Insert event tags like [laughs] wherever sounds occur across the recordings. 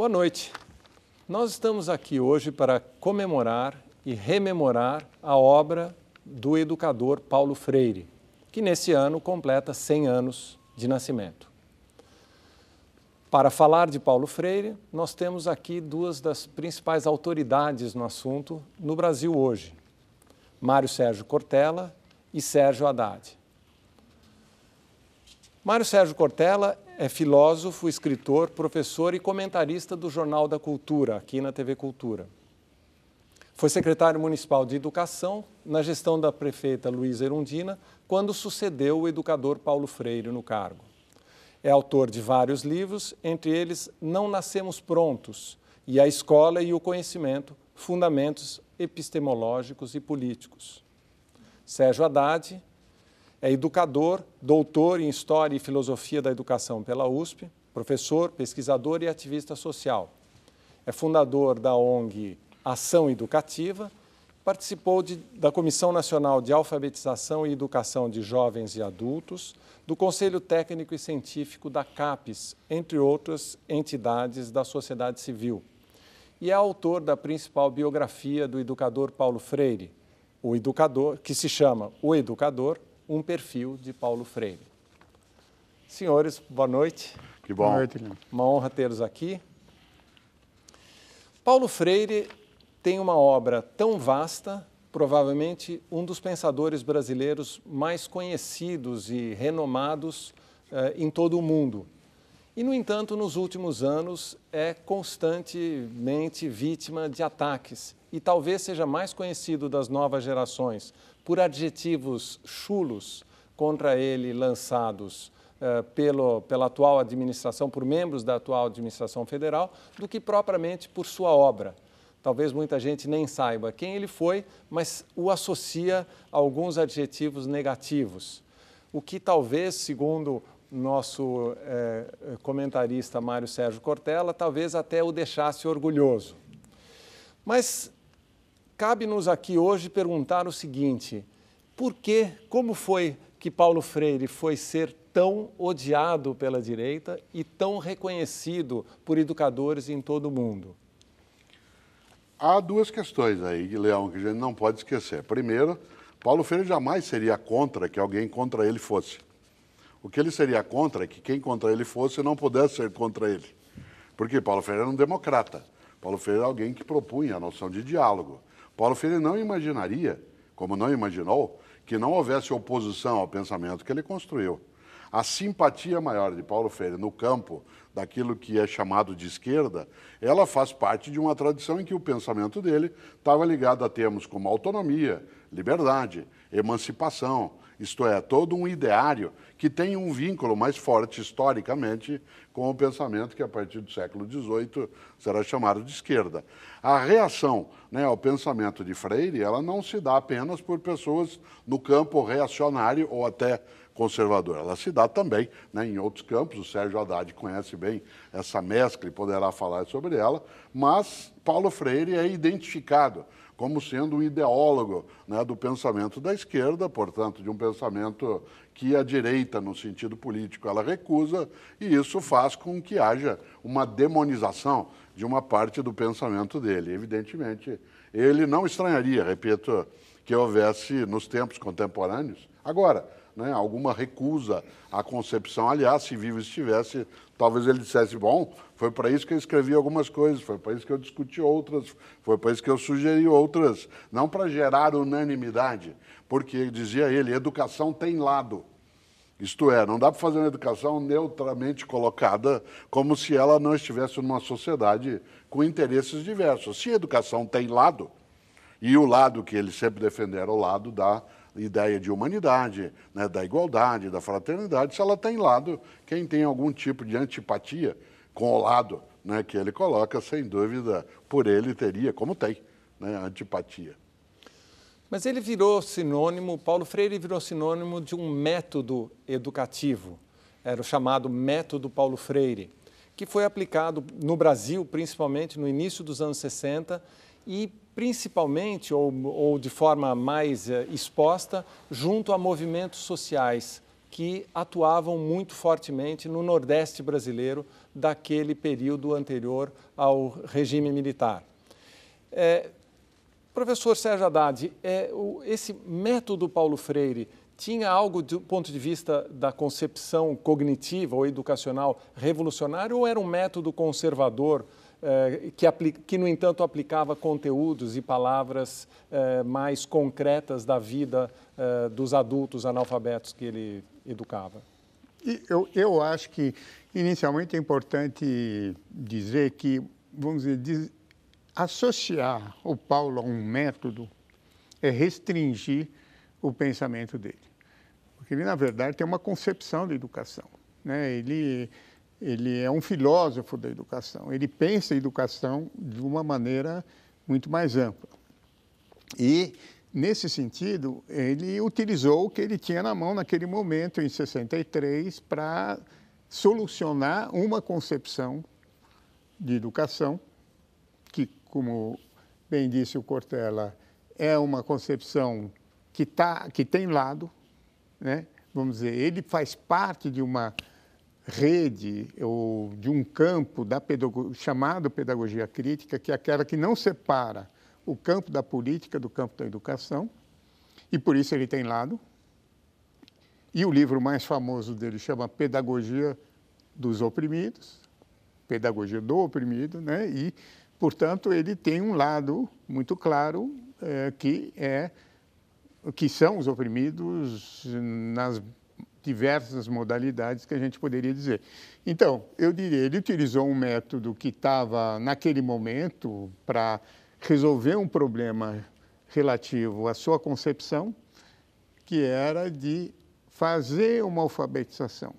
Boa noite. Nós estamos aqui hoje para comemorar e rememorar a obra do educador Paulo Freire, que nesse ano completa 100 anos de nascimento. Para falar de Paulo Freire, nós temos aqui duas das principais autoridades no assunto no Brasil hoje: Mário Sérgio Cortella e Sérgio Haddad. Mário Sérgio Cortella é filósofo, escritor, professor e comentarista do Jornal da Cultura, aqui na TV Cultura. Foi secretário municipal de Educação na gestão da prefeita Luísa Erundina, quando sucedeu o educador Paulo Freire no cargo. É autor de vários livros, entre eles Não Nascemos Prontos e A Escola e o Conhecimento, Fundamentos Epistemológicos e Políticos. Sérgio Haddad é educador, doutor em História e Filosofia da Educação pela USP, professor, pesquisador e ativista social. É fundador da ONG Ação Educativa, participou de, da Comissão Nacional de Alfabetização e Educação de Jovens e Adultos, do Conselho Técnico e Científico da CAPES, entre outras entidades da sociedade civil. E é autor da principal biografia do educador Paulo Freire, o educador, que se chama O Educador, um perfil de Paulo Freire. Senhores, boa noite. Que bom. Boa noite, Uma honra tê-los aqui. Paulo Freire tem uma obra tão vasta, provavelmente um dos pensadores brasileiros mais conhecidos e renomados eh, em todo o mundo. E, no entanto, nos últimos anos é constantemente vítima de ataques e talvez seja mais conhecido das novas gerações por adjetivos chulos contra ele lançados eh, pelo, pela atual administração, por membros da atual administração federal, do que propriamente por sua obra. Talvez muita gente nem saiba quem ele foi, mas o associa a alguns adjetivos negativos. O que talvez, segundo nosso eh, comentarista Mário Sérgio Cortella, talvez até o deixasse orgulhoso. Mas Cabe-nos aqui hoje perguntar o seguinte: por que, como foi que Paulo Freire foi ser tão odiado pela direita e tão reconhecido por educadores em todo o mundo? Há duas questões aí, Leão, que a gente não pode esquecer. Primeiro, Paulo Freire jamais seria contra que alguém contra ele fosse. O que ele seria contra é que quem contra ele fosse não pudesse ser contra ele. Porque Paulo Freire era um democrata. Paulo Freire era é alguém que propunha a noção de diálogo. Paulo Freire não imaginaria, como não imaginou, que não houvesse oposição ao pensamento que ele construiu. A simpatia maior de Paulo Freire no campo daquilo que é chamado de esquerda, ela faz parte de uma tradição em que o pensamento dele estava ligado a termos como autonomia, liberdade, emancipação, isto é, todo um ideário que tem um vínculo mais forte historicamente com o pensamento que, a partir do século XVIII, será chamado de esquerda. A reação né, ao pensamento de Freire ela não se dá apenas por pessoas no campo reacionário ou até conservador. Ela se dá também né, em outros campos, o Sérgio Haddad conhece bem essa mescla e poderá falar sobre ela, mas Paulo Freire é identificado como sendo um ideólogo né, do pensamento da esquerda, portanto, de um pensamento que a direita, no sentido político, ela recusa, e isso faz com que haja uma demonização de uma parte do pensamento dele. Evidentemente, ele não estranharia, repito, que houvesse nos tempos contemporâneos. Agora, né, alguma recusa à concepção. Aliás, se vivo estivesse, talvez ele dissesse: bom, foi para isso que eu escrevi algumas coisas, foi para isso que eu discuti outras, foi para isso que eu sugeri outras. Não para gerar unanimidade, porque, dizia ele, educação tem lado. Isto é, não dá para fazer uma educação neutramente colocada como se ela não estivesse numa sociedade com interesses diversos. Se a educação tem lado, e o lado que ele sempre defendera, é o lado da ideia de humanidade, né, da igualdade, da fraternidade, se ela tem lado, quem tem algum tipo de antipatia com o lado né, que ele coloca, sem dúvida, por ele teria, como tem, né, antipatia. Mas ele virou sinônimo, Paulo Freire virou sinônimo de um método educativo, era o chamado método Paulo Freire, que foi aplicado no Brasil, principalmente no início dos anos 60, e principalmente ou, ou de forma mais eh, exposta junto a movimentos sociais que atuavam muito fortemente no Nordeste brasileiro daquele período anterior ao regime militar. É, professor Sérgio Haddad, é, o, esse método Paulo Freire tinha algo do ponto de vista da concepção cognitiva ou educacional revolucionário ou era um método conservador eh, que, que, no entanto, aplicava conteúdos e palavras eh, mais concretas da vida eh, dos adultos analfabetos que ele educava? Eu, eu acho que, inicialmente, é importante dizer que, vamos dizer, associar o Paulo a um método é restringir o pensamento dele. Porque ele, na verdade, tem uma concepção de educação. Né? Ele ele é um filósofo da educação. Ele pensa a educação de uma maneira muito mais ampla. E, nesse sentido, ele utilizou o que ele tinha na mão naquele momento, em 63, para solucionar uma concepção de educação, que, como bem disse o Cortella, é uma concepção que, tá, que tem lado, né? vamos dizer, ele faz parte de uma rede ou de um campo da chamado pedagogia crítica, que é aquela que não separa o campo da política do campo da educação, e por isso ele tem lado. E o livro mais famoso dele chama Pedagogia dos Oprimidos, Pedagogia do Oprimido, né? e, portanto, ele tem um lado muito claro é, que é que são os oprimidos nas diversas modalidades que a gente poderia dizer. Então, eu diria, ele utilizou um método que estava naquele momento para resolver um problema relativo à sua concepção, que era de fazer uma alfabetização.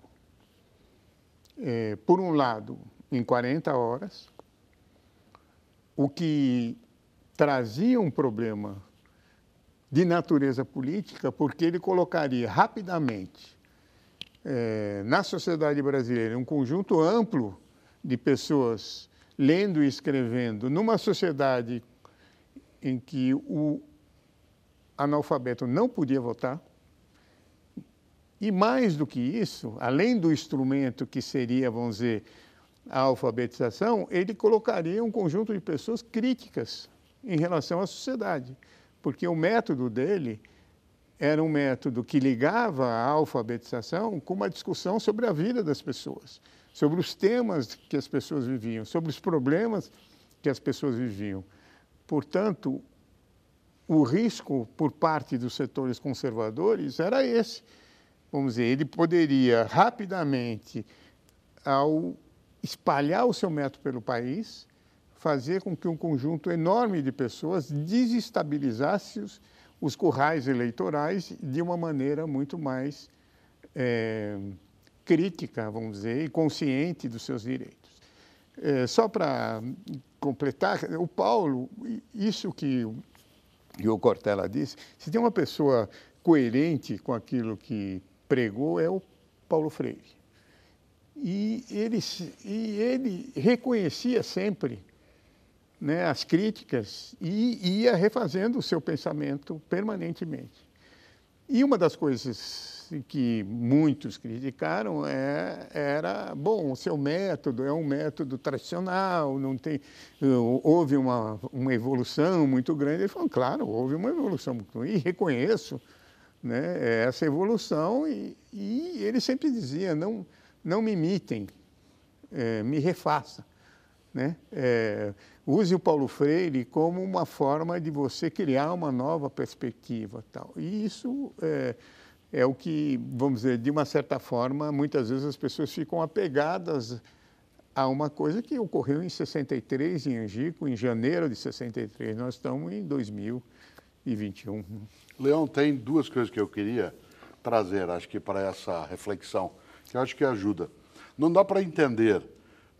É, por um lado, em 40 horas, o que trazia um problema de natureza política, porque ele colocaria rapidamente é, na sociedade brasileira um conjunto amplo de pessoas lendo e escrevendo, numa sociedade em que o analfabeto não podia votar, e mais do que isso, além do instrumento que seria, vamos dizer, a alfabetização, ele colocaria um conjunto de pessoas críticas em relação à sociedade, porque o método dele era um método que ligava a alfabetização com uma discussão sobre a vida das pessoas, sobre os temas que as pessoas viviam, sobre os problemas que as pessoas viviam. Portanto, o risco por parte dos setores conservadores era esse. Vamos dizer, ele poderia rapidamente, ao espalhar o seu método pelo país, fazer com que um conjunto enorme de pessoas desestabilizasse-os os currais eleitorais de uma maneira muito mais é, crítica, vamos dizer, e consciente dos seus direitos. É, só para completar, o Paulo, isso que, o Cortella disse, se tem uma pessoa coerente com aquilo que pregou, é o Paulo Freire. E ele, e ele reconhecia sempre né, as críticas e ia refazendo o seu pensamento permanentemente. E uma das coisas que muitos criticaram é, era, bom, o seu método é um método tradicional, não tem, houve uma, uma evolução muito grande. ele falou claro, houve uma evolução e reconheço né, essa evolução. E, e ele sempre dizia, não, não me imitem, é, me refaça. Né? É, use o Paulo Freire como uma forma de você criar uma nova perspectiva. tal. E isso é, é o que, vamos dizer, de uma certa forma, muitas vezes as pessoas ficam apegadas a uma coisa que ocorreu em 63, em Angico, em janeiro de 63. Nós estamos em 2021. Leão, tem duas coisas que eu queria trazer, acho que para essa reflexão, que acho que ajuda. Não dá para entender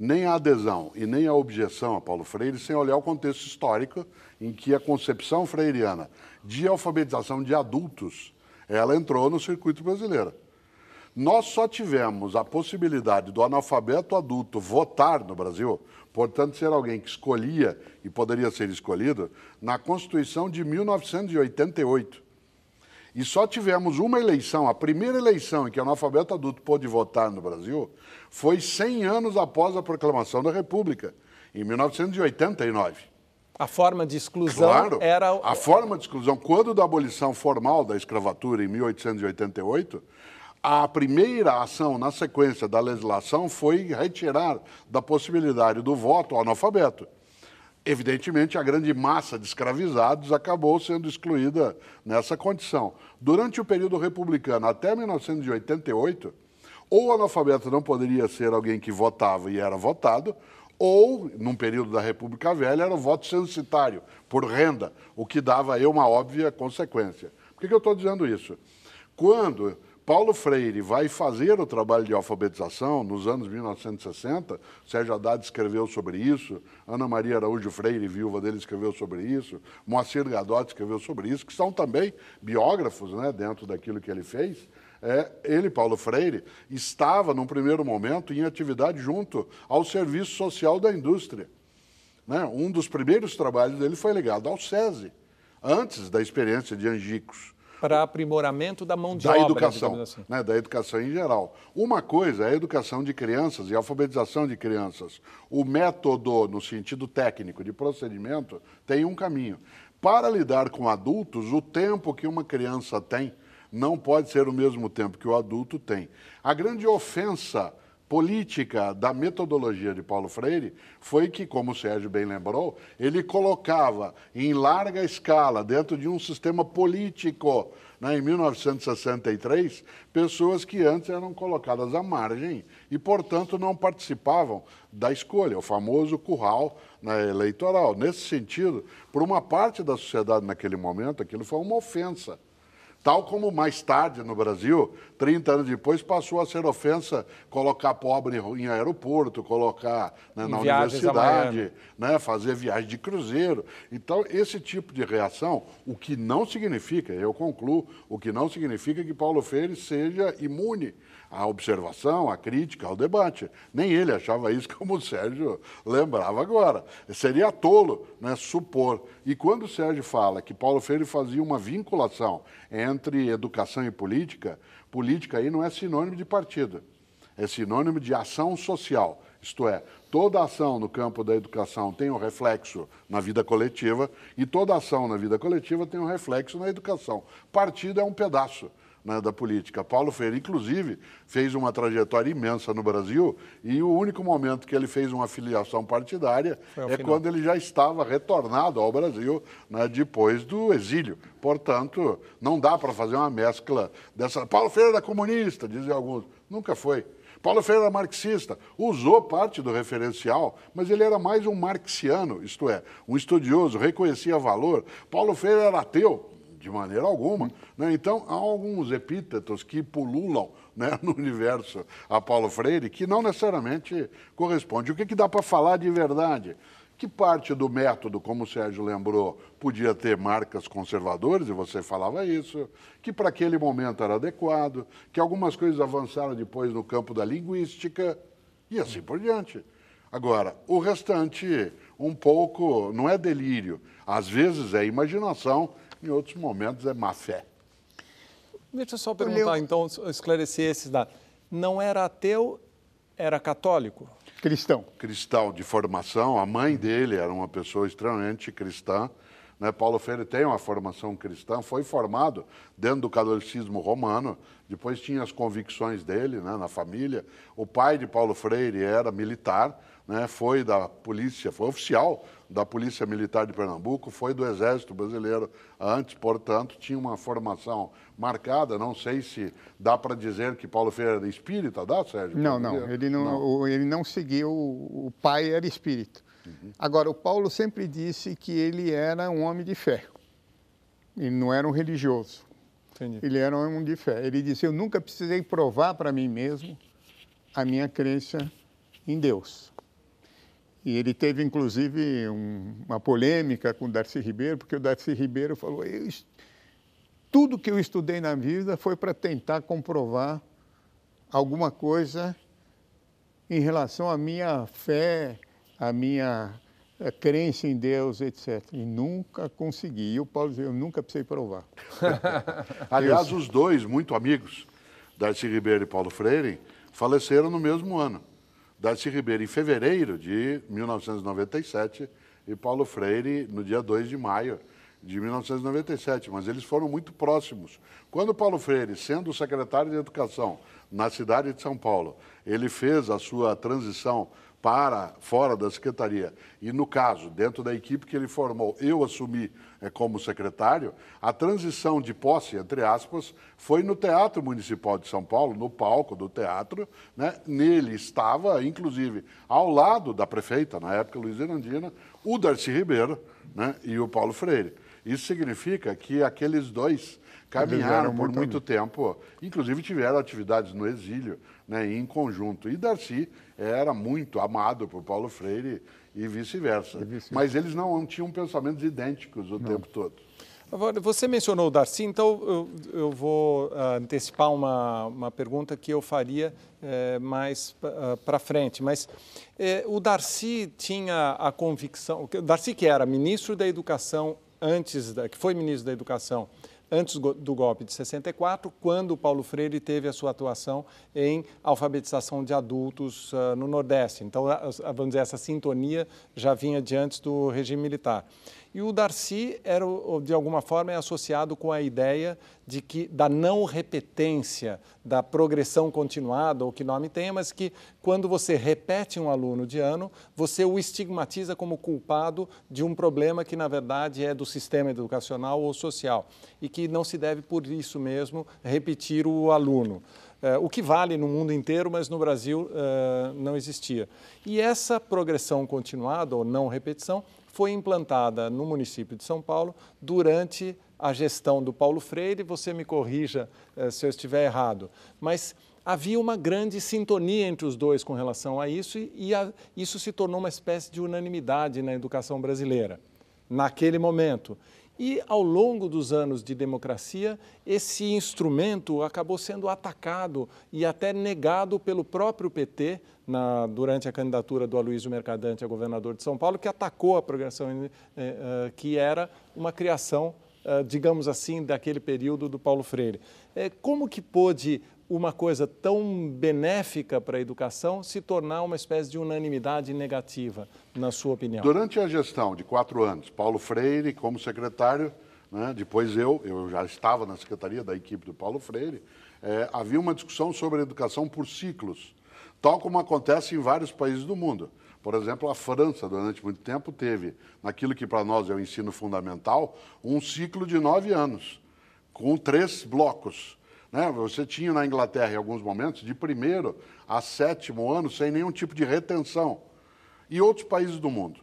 nem a adesão e nem a objeção a Paulo Freire sem olhar o contexto histórico em que a concepção freiriana de alfabetização de adultos ela entrou no circuito brasileiro. Nós só tivemos a possibilidade do analfabeto adulto votar no Brasil, portanto, ser alguém que escolhia e poderia ser escolhido, na Constituição de 1988. E só tivemos uma eleição, a primeira eleição em que o analfabeto adulto pôde votar no Brasil, foi 100 anos após a proclamação da República, em 1989. A forma de exclusão claro, era. A forma de exclusão, quando da abolição formal da escravatura em 1888, a primeira ação na sequência da legislação foi retirar da possibilidade do voto ao analfabeto. Evidentemente, a grande massa de escravizados acabou sendo excluída nessa condição. Durante o período republicano, até 1988, ou analfabeto não poderia ser alguém que votava e era votado, ou, num período da República Velha, era o voto censitário, por renda, o que dava aí uma óbvia consequência. Por que, que eu estou dizendo isso? Quando Paulo Freire vai fazer o trabalho de alfabetização nos anos 1960, Sérgio Haddad escreveu sobre isso, Ana Maria Araújo Freire, viúva dele, escreveu sobre isso, Moacir Gadotti escreveu sobre isso, que são também biógrafos né, dentro daquilo que ele fez. É, ele, Paulo Freire, estava, num primeiro momento, em atividade junto ao Serviço Social da Indústria. Né? Um dos primeiros trabalhos dele foi ligado ao SESI, antes da experiência de Angicos. Para aprimoramento da mão de da obra, educação, assim. né? da educação em geral. Uma coisa é a educação de crianças e a alfabetização de crianças. O método, no sentido técnico de procedimento, tem um caminho. Para lidar com adultos, o tempo que uma criança tem não pode ser o mesmo tempo que o adulto tem. A grande ofensa política da metodologia de Paulo Freire foi que, como o Sérgio bem lembrou, ele colocava em larga escala, dentro de um sistema político, né, em 1963, pessoas que antes eram colocadas à margem e, portanto, não participavam da escolha, o famoso curral né, eleitoral. Nesse sentido, por uma parte da sociedade naquele momento, aquilo foi uma ofensa. Tal como mais tarde no Brasil, 30 anos depois, passou a ser ofensa colocar pobre em aeroporto, colocar né, na universidade, né, fazer viagem de cruzeiro. Então, esse tipo de reação, o que não significa, eu concluo, o que não significa que Paulo Freire seja imune à observação, à crítica, ao debate. Nem ele achava isso, [laughs] como o Sérgio lembrava agora. Seria tolo né, supor. E quando o Sérgio fala que Paulo Freire fazia uma vinculação entre educação e política, política aí não é sinônimo de partido, é sinônimo de ação social. Isto é, toda ação no campo da educação tem um reflexo na vida coletiva e toda ação na vida coletiva tem um reflexo na educação. Partido é um pedaço né, da política. Paulo Freire, inclusive, fez uma trajetória imensa no Brasil e o único momento que ele fez uma filiação partidária é final. quando ele já estava retornado ao Brasil né, depois do exílio. Portanto, não dá para fazer uma mescla dessa. Paulo Freire era comunista, dizem alguns. Nunca foi. Paulo Freire era marxista, usou parte do referencial, mas ele era mais um marxiano, isto é, um estudioso, reconhecia valor. Paulo Freire era ateu, de maneira alguma. Né? Então, há alguns epítetos que pululam né, [laughs] no universo a Paulo Freire que não necessariamente correspondem. O que, é que dá para falar de verdade? que parte do método, como o Sérgio lembrou, podia ter marcas conservadoras, e você falava isso, que para aquele momento era adequado, que algumas coisas avançaram depois no campo da linguística e assim por diante. Agora, o restante, um pouco, não é delírio, às vezes é imaginação em outros momentos é má fé. Deixa eu só perguntar, então, esclarecer esses dados. Não era ateu, era católico? Cristão. Cristão de formação. A mãe dele era uma pessoa extremamente cristã. Né? Paulo Freire tem uma formação cristã, foi formado dentro do catolicismo romano, depois tinha as convicções dele né, na família. O pai de Paulo Freire era militar, né, foi da polícia, foi oficial da Polícia Militar de Pernambuco, foi do Exército Brasileiro antes, portanto, tinha uma formação marcada. Não sei se dá para dizer que Paulo Freire era espírita, dá, Sérgio? Não, não, ele não, não. ele não seguiu, o pai era espírito. Uhum. Agora, o Paulo sempre disse que ele era um homem de fé, ele não era um religioso. Entendi. Ele era um homem de fé. Ele disse: Eu nunca precisei provar para mim mesmo a minha crença em Deus. E ele teve, inclusive, um, uma polêmica com o Darcy Ribeiro, porque o Darcy Ribeiro falou: tudo que eu estudei na vida foi para tentar comprovar alguma coisa em relação à minha fé, à minha eh, crença em Deus, etc. E nunca consegui. E o Paulo dizia: eu nunca precisei provar. [laughs] Aliás, os dois, muito amigos, Darcy Ribeiro e Paulo Freire, faleceram no mesmo ano. Darcy Ribeiro em fevereiro de 1997 e Paulo Freire no dia 2 de maio de 1997, mas eles foram muito próximos. Quando Paulo Freire, sendo secretário de Educação na cidade de São Paulo, ele fez a sua transição para fora da secretaria e no caso dentro da equipe que ele formou eu assumi é, como secretário a transição de posse entre aspas foi no teatro municipal de São Paulo no palco do teatro né? nele estava inclusive ao lado da prefeita na época Luiz Erandina o Darcy Ribeiro né? e o Paulo Freire isso significa que aqueles dois caminharam por muito tempo, inclusive tiveram atividades no exílio, né, em conjunto. E Darcy era muito amado por Paulo Freire e vice-versa. Vice Mas eles não tinham pensamentos idênticos o não. tempo todo. Você mencionou o Darcy, então eu, eu vou ah, antecipar uma, uma pergunta que eu faria eh, mais para ah, frente. Mas eh, o Darcy tinha a convicção, Darcy que era ministro da Educação antes, da, que foi ministro da Educação antes do golpe de 64, quando Paulo Freire teve a sua atuação em alfabetização de adultos uh, no Nordeste. Então, vamos dizer, essa sintonia já vinha de antes do regime militar. E o Darcy era, de alguma forma, é associado com a ideia de que da não repetência, da progressão continuada, ou que nome tenha, mas que quando você repete um aluno de ano, você o estigmatiza como culpado de um problema que, na verdade, é do sistema educacional ou social, e que não se deve, por isso mesmo, repetir o aluno. É, o que vale no mundo inteiro, mas no Brasil é, não existia. E essa progressão continuada ou não repetição foi implantada no município de São Paulo durante a gestão do Paulo Freire. Você me corrija eh, se eu estiver errado, mas havia uma grande sintonia entre os dois com relação a isso e, a, isso se tornou uma espécie de unanimidade na educação brasileira naquele momento. E ao longo dos anos de democracia, esse instrumento acabou sendo atacado e até negado pelo próprio PT na, durante a candidatura do Aloysio Mercadante a governador de São Paulo, que atacou a progressão, eh, eh que era uma criação eh, digamos assim, daquele período do Paulo Freire. Eh, como que pôde uma coisa tão benéfica para a educação se tornar uma espécie de unanimidade negativa, na sua opinião? Durante a gestão de quatro anos, Paulo Freire, como secretário, né, depois eu, eu já estava na secretaria da equipe do Paulo Freire, é, havia uma discussão sobre a educação por ciclos, tal como acontece em vários países do mundo. Por exemplo, a França, durante muito tempo, teve, naquilo que para nós é o ensino fundamental, um ciclo de nove anos, com três blocos. Né? Você tinha na Inglaterra, em alguns momentos, de primeiro a sétimo ano, sem nenhum tipo de retenção. E outros países do mundo.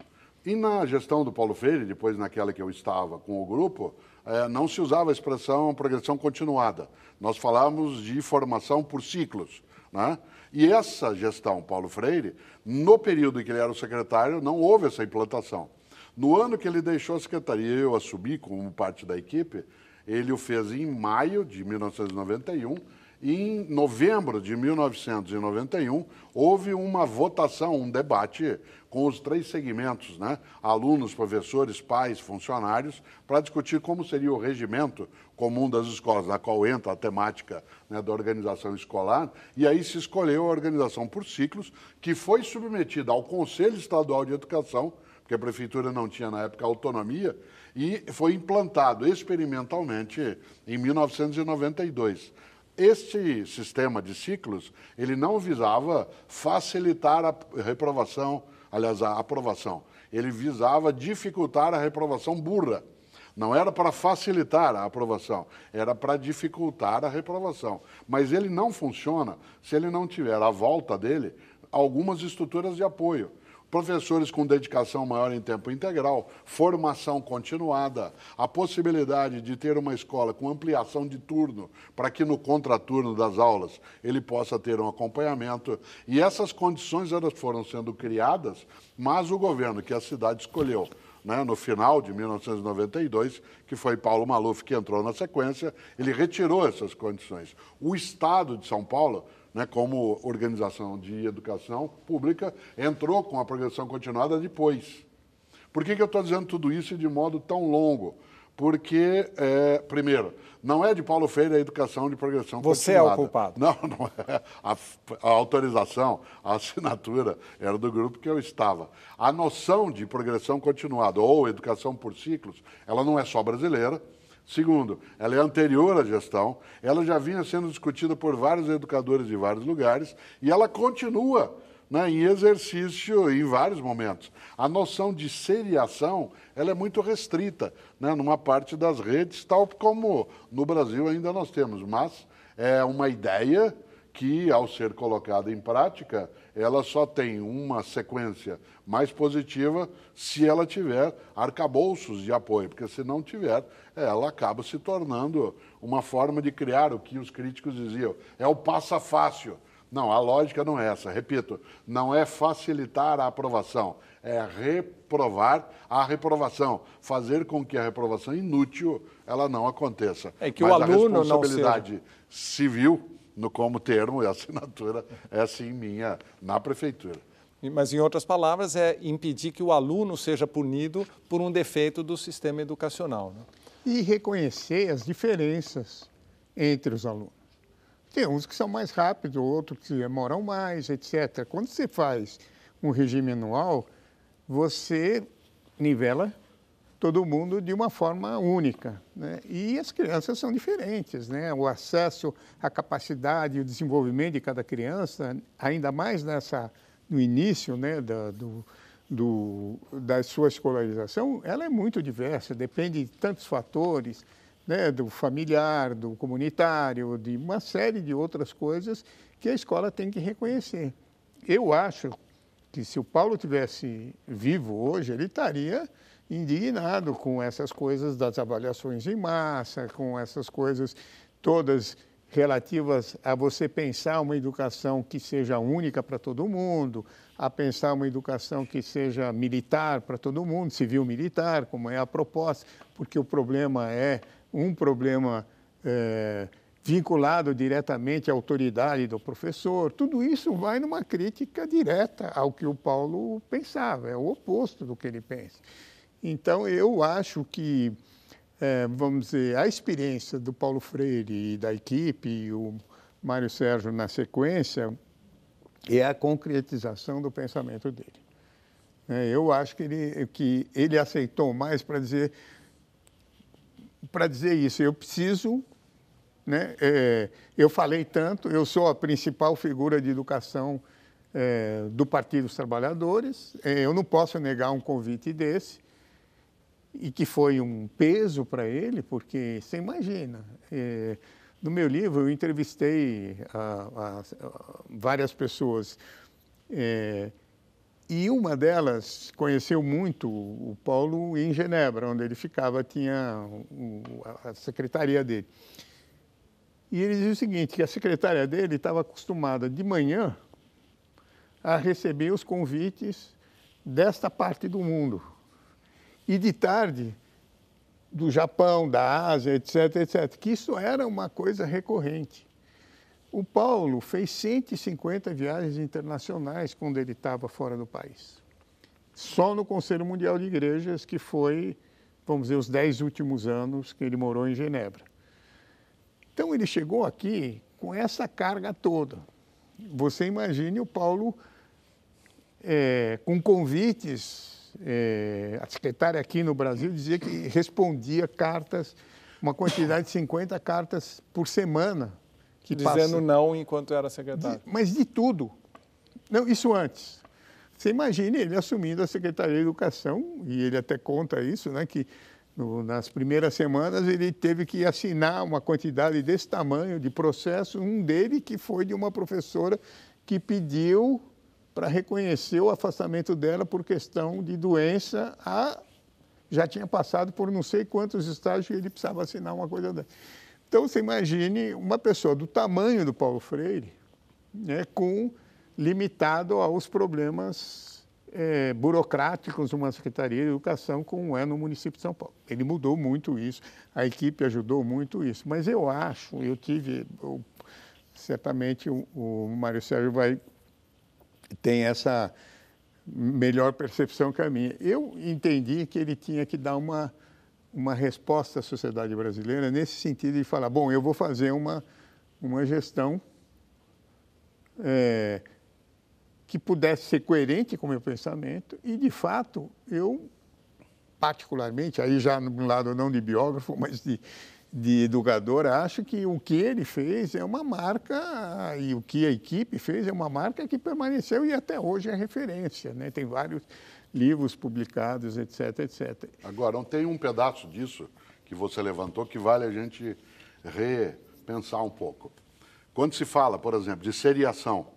E na gestão do Paulo Freire, depois naquela que eu estava com o grupo, eh, não se usava a expressão progressão continuada. Nós falávamos de formação por ciclos. Né? E essa gestão, Paulo Freire, no período em que ele era o secretário, não houve essa implantação. No ano que ele deixou a secretaria e eu assumi como parte da equipe, ele o fez em maio de 1991 e em novembro de 1991 houve uma votação, um debate com os três segmentos, né? alunos, professores, pais, funcionários, para discutir como seria o regimento comum das escolas, na qual entra a temática né, da organização escolar, e aí se escolheu a organização por ciclos, que foi submetida ao Conselho Estadual de Educação, porque a prefeitura não tinha na época autonomia, e foi implantado experimentalmente em 1992. Este sistema de ciclos, ele não visava facilitar a reprovação, aliás, a aprovação. Ele visava dificultar a reprovação burra. Não era para facilitar a aprovação, era para dificultar a reprovação. Mas ele não funciona se ele não tiver à volta dele algumas estruturas de apoio professores com dedicação maior em tempo integral, formação continuada, a possibilidade de ter uma escola com ampliação de turno, para que no contraturno das aulas ele possa ter um acompanhamento. E essas condições elas foram sendo criadas, mas o governo que a cidade escolheu né, no final de 1992, que foi Paulo Maluf que entrou na sequência, ele retirou essas condições. O Estado de São Paulo né, como organização de educação pública, entrou com a progressão continuada depois. Por que, que eu estou dizendo tudo isso de modo tão longo? Porque, é, primeiro, não é de Paulo Freire a educação de progressão Você continuada. é o culpado. Não, [laughs] não é. A, a autorização, a assinatura era do grupo que eu estava. A noção de progressão continuada ou educação por ciclos, ela não é só brasileira, Segundo, ela é anterior à gestão, ela já vinha sendo discutida por vários educadores de vários lugares e ela continua né, em exercício em vários momentos. A noção de seriação ela é muito restrita né, numa parte das redes, tal como no Brasil ainda nós temos, mas é uma ideia que, ao ser colocada em prática, ela só tem uma sequência mais positiva se ela tiver arcabouços de apoio, porque se não tiver, ela acaba se tornando uma forma de criar o que os críticos diziam, é o passa fácil. Não, a lógica não é essa. Repito, não é facilitar a aprovação, é reprovar a reprovação, fazer com que a reprovação inútil ela não aconteça. É que Mas o aluno a responsabilidade civil no como termo e assinatura é sim minha na prefeitura. Mas, em outras palavras, é impedir que o aluno seja punido por um defeito do sistema educacional. Né? E reconhecer as diferenças entre os alunos. Tem uns que são mais rápidos, outros que demoram mais, etc. Quando você faz um regime anual, você nivela todo mundo de uma forma única. Né? E as crianças são diferentes, né? o acesso à capacidade o desenvolvimento de cada criança, ainda mais nessa, no início né, da, do, do, da sua escolarização, ela é muito diversa, depende de tantos fatores, né, do familiar, do comunitário, de uma série de outras coisas que a escola tem que reconhecer. Eu acho que se o Paulo tivesse vivo hoje, ele estaria indignado com essas coisas das avaliações em massa, com essas coisas todas relativas a você pensar uma educação que seja única para todo mundo, a pensar uma educação que seja militar para todo mundo, civil-militar, como é a proposta, porque o problema é um problema é, vinculado diretamente à autoridade do professor. Tudo isso vai numa crítica direta ao que o Paulo pensava, é o oposto do que ele pensa. Então, eu acho que, é, vamos dizer, a experiência do Paulo Freire e da equipe, e o Mário Sérgio na sequência, é a concretização do pensamento dele. É, eu acho que ele, que ele aceitou mais para dizer para dizer isso. Eu preciso, né, é, eu falei tanto, eu sou a principal figura de educação é, do Partido dos Trabalhadores, é, eu não posso negar um convite desse, e que foi um peso para ele, porque você imagina. É, no meu livro, eu entrevistei a, a, a várias pessoas é, e uma delas conheceu muito o Paulo em Genebra, onde ele ficava, tinha o, a secretaria dele. E ele dizia o seguinte, que a secretária dele estava acostumada de manhã a receber os convites desta parte do mundo, e de tarde do Japão, da Ásia, etc, etc, que isso era uma coisa recorrente. O Paulo fez 150 viagens internacionais quando ele estava fora do país. Só no Conselho Mundial de Igrejas, que foi, vamos dizer, os dez últimos anos que ele morou em Genebra. Então ele chegou aqui com essa carga toda. Você imagine o Paulo é, com convites é, a secretária aqui no Brasil dizia que respondia cartas, uma quantidade de 50 cartas por semana. Que Dizendo passa. não enquanto era secretária De, mas de tudo. Não, isso antes. Você imagine ele assumindo a Secretaria de Educação, e ele até conta isso, né, que no, nas primeiras semanas ele teve que assinar uma quantidade desse tamanho de processo, um dele que foi de uma professora que pediu para reconhecer o afastamento dela por questão de doença. A, já tinha passado por não sei quantos estágios e ele precisava assinar uma coisa dessa. Então, você imagine uma pessoa do tamanho do Paulo Freire, né, com limitado aos problemas é, burocráticos de uma Secretaria de Educação, como é no município de São Paulo. Ele mudou muito isso, a equipe ajudou muito isso. Mas eu acho, eu tive, eu, certamente o, o Mário Sérgio vai tem essa melhor percepção que a minha. Eu entendi que ele tinha que dar uma, uma resposta à sociedade brasileira nesse sentido de falar, bom, eu vou fazer uma, uma gestão é, que pudesse ser coerente com o meu pensamento e, de fato, eu particularmente, aí já no lado não de biógrafo, mas de, de educador acho que o que ele fez é uma marca e o que a equipe fez é uma marca que permaneceu e até hoje é referência, né? Tem vários livros publicados, etc, etc. Agora, não tem um pedaço disso que você levantou que vale a gente repensar um pouco. Quando se fala, por exemplo, de seriação,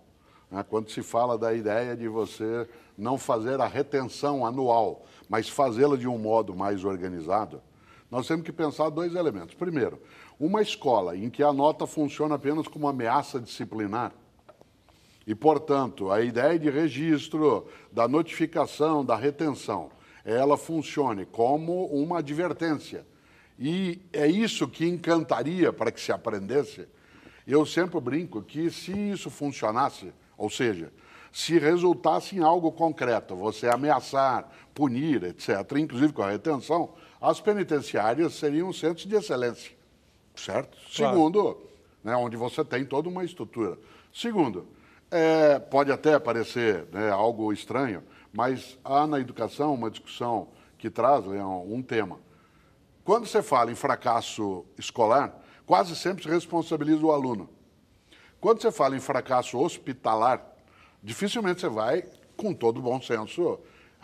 né? quando se fala da ideia de você não fazer a retenção anual, mas fazê-la de um modo mais organizado, nós temos que pensar dois elementos. Primeiro, uma escola em que a nota funciona apenas como ameaça disciplinar, e, portanto, a ideia de registro, da notificação, da retenção, ela funcione como uma advertência. E é isso que encantaria para que se aprendesse. Eu sempre brinco que se isso funcionasse, ou seja, se resultasse em algo concreto, você ameaçar, punir, etc., inclusive com a retenção, as penitenciárias seriam centros de excelência, certo? Claro. Segundo, né, onde você tem toda uma estrutura. Segundo, é, pode até parecer né, algo estranho, mas há na educação uma discussão que traz Leão, né, um tema. Quando você fala em fracasso escolar, quase sempre se responsabiliza o aluno. Quando você fala em fracasso hospitalar, dificilmente você vai, com todo bom senso,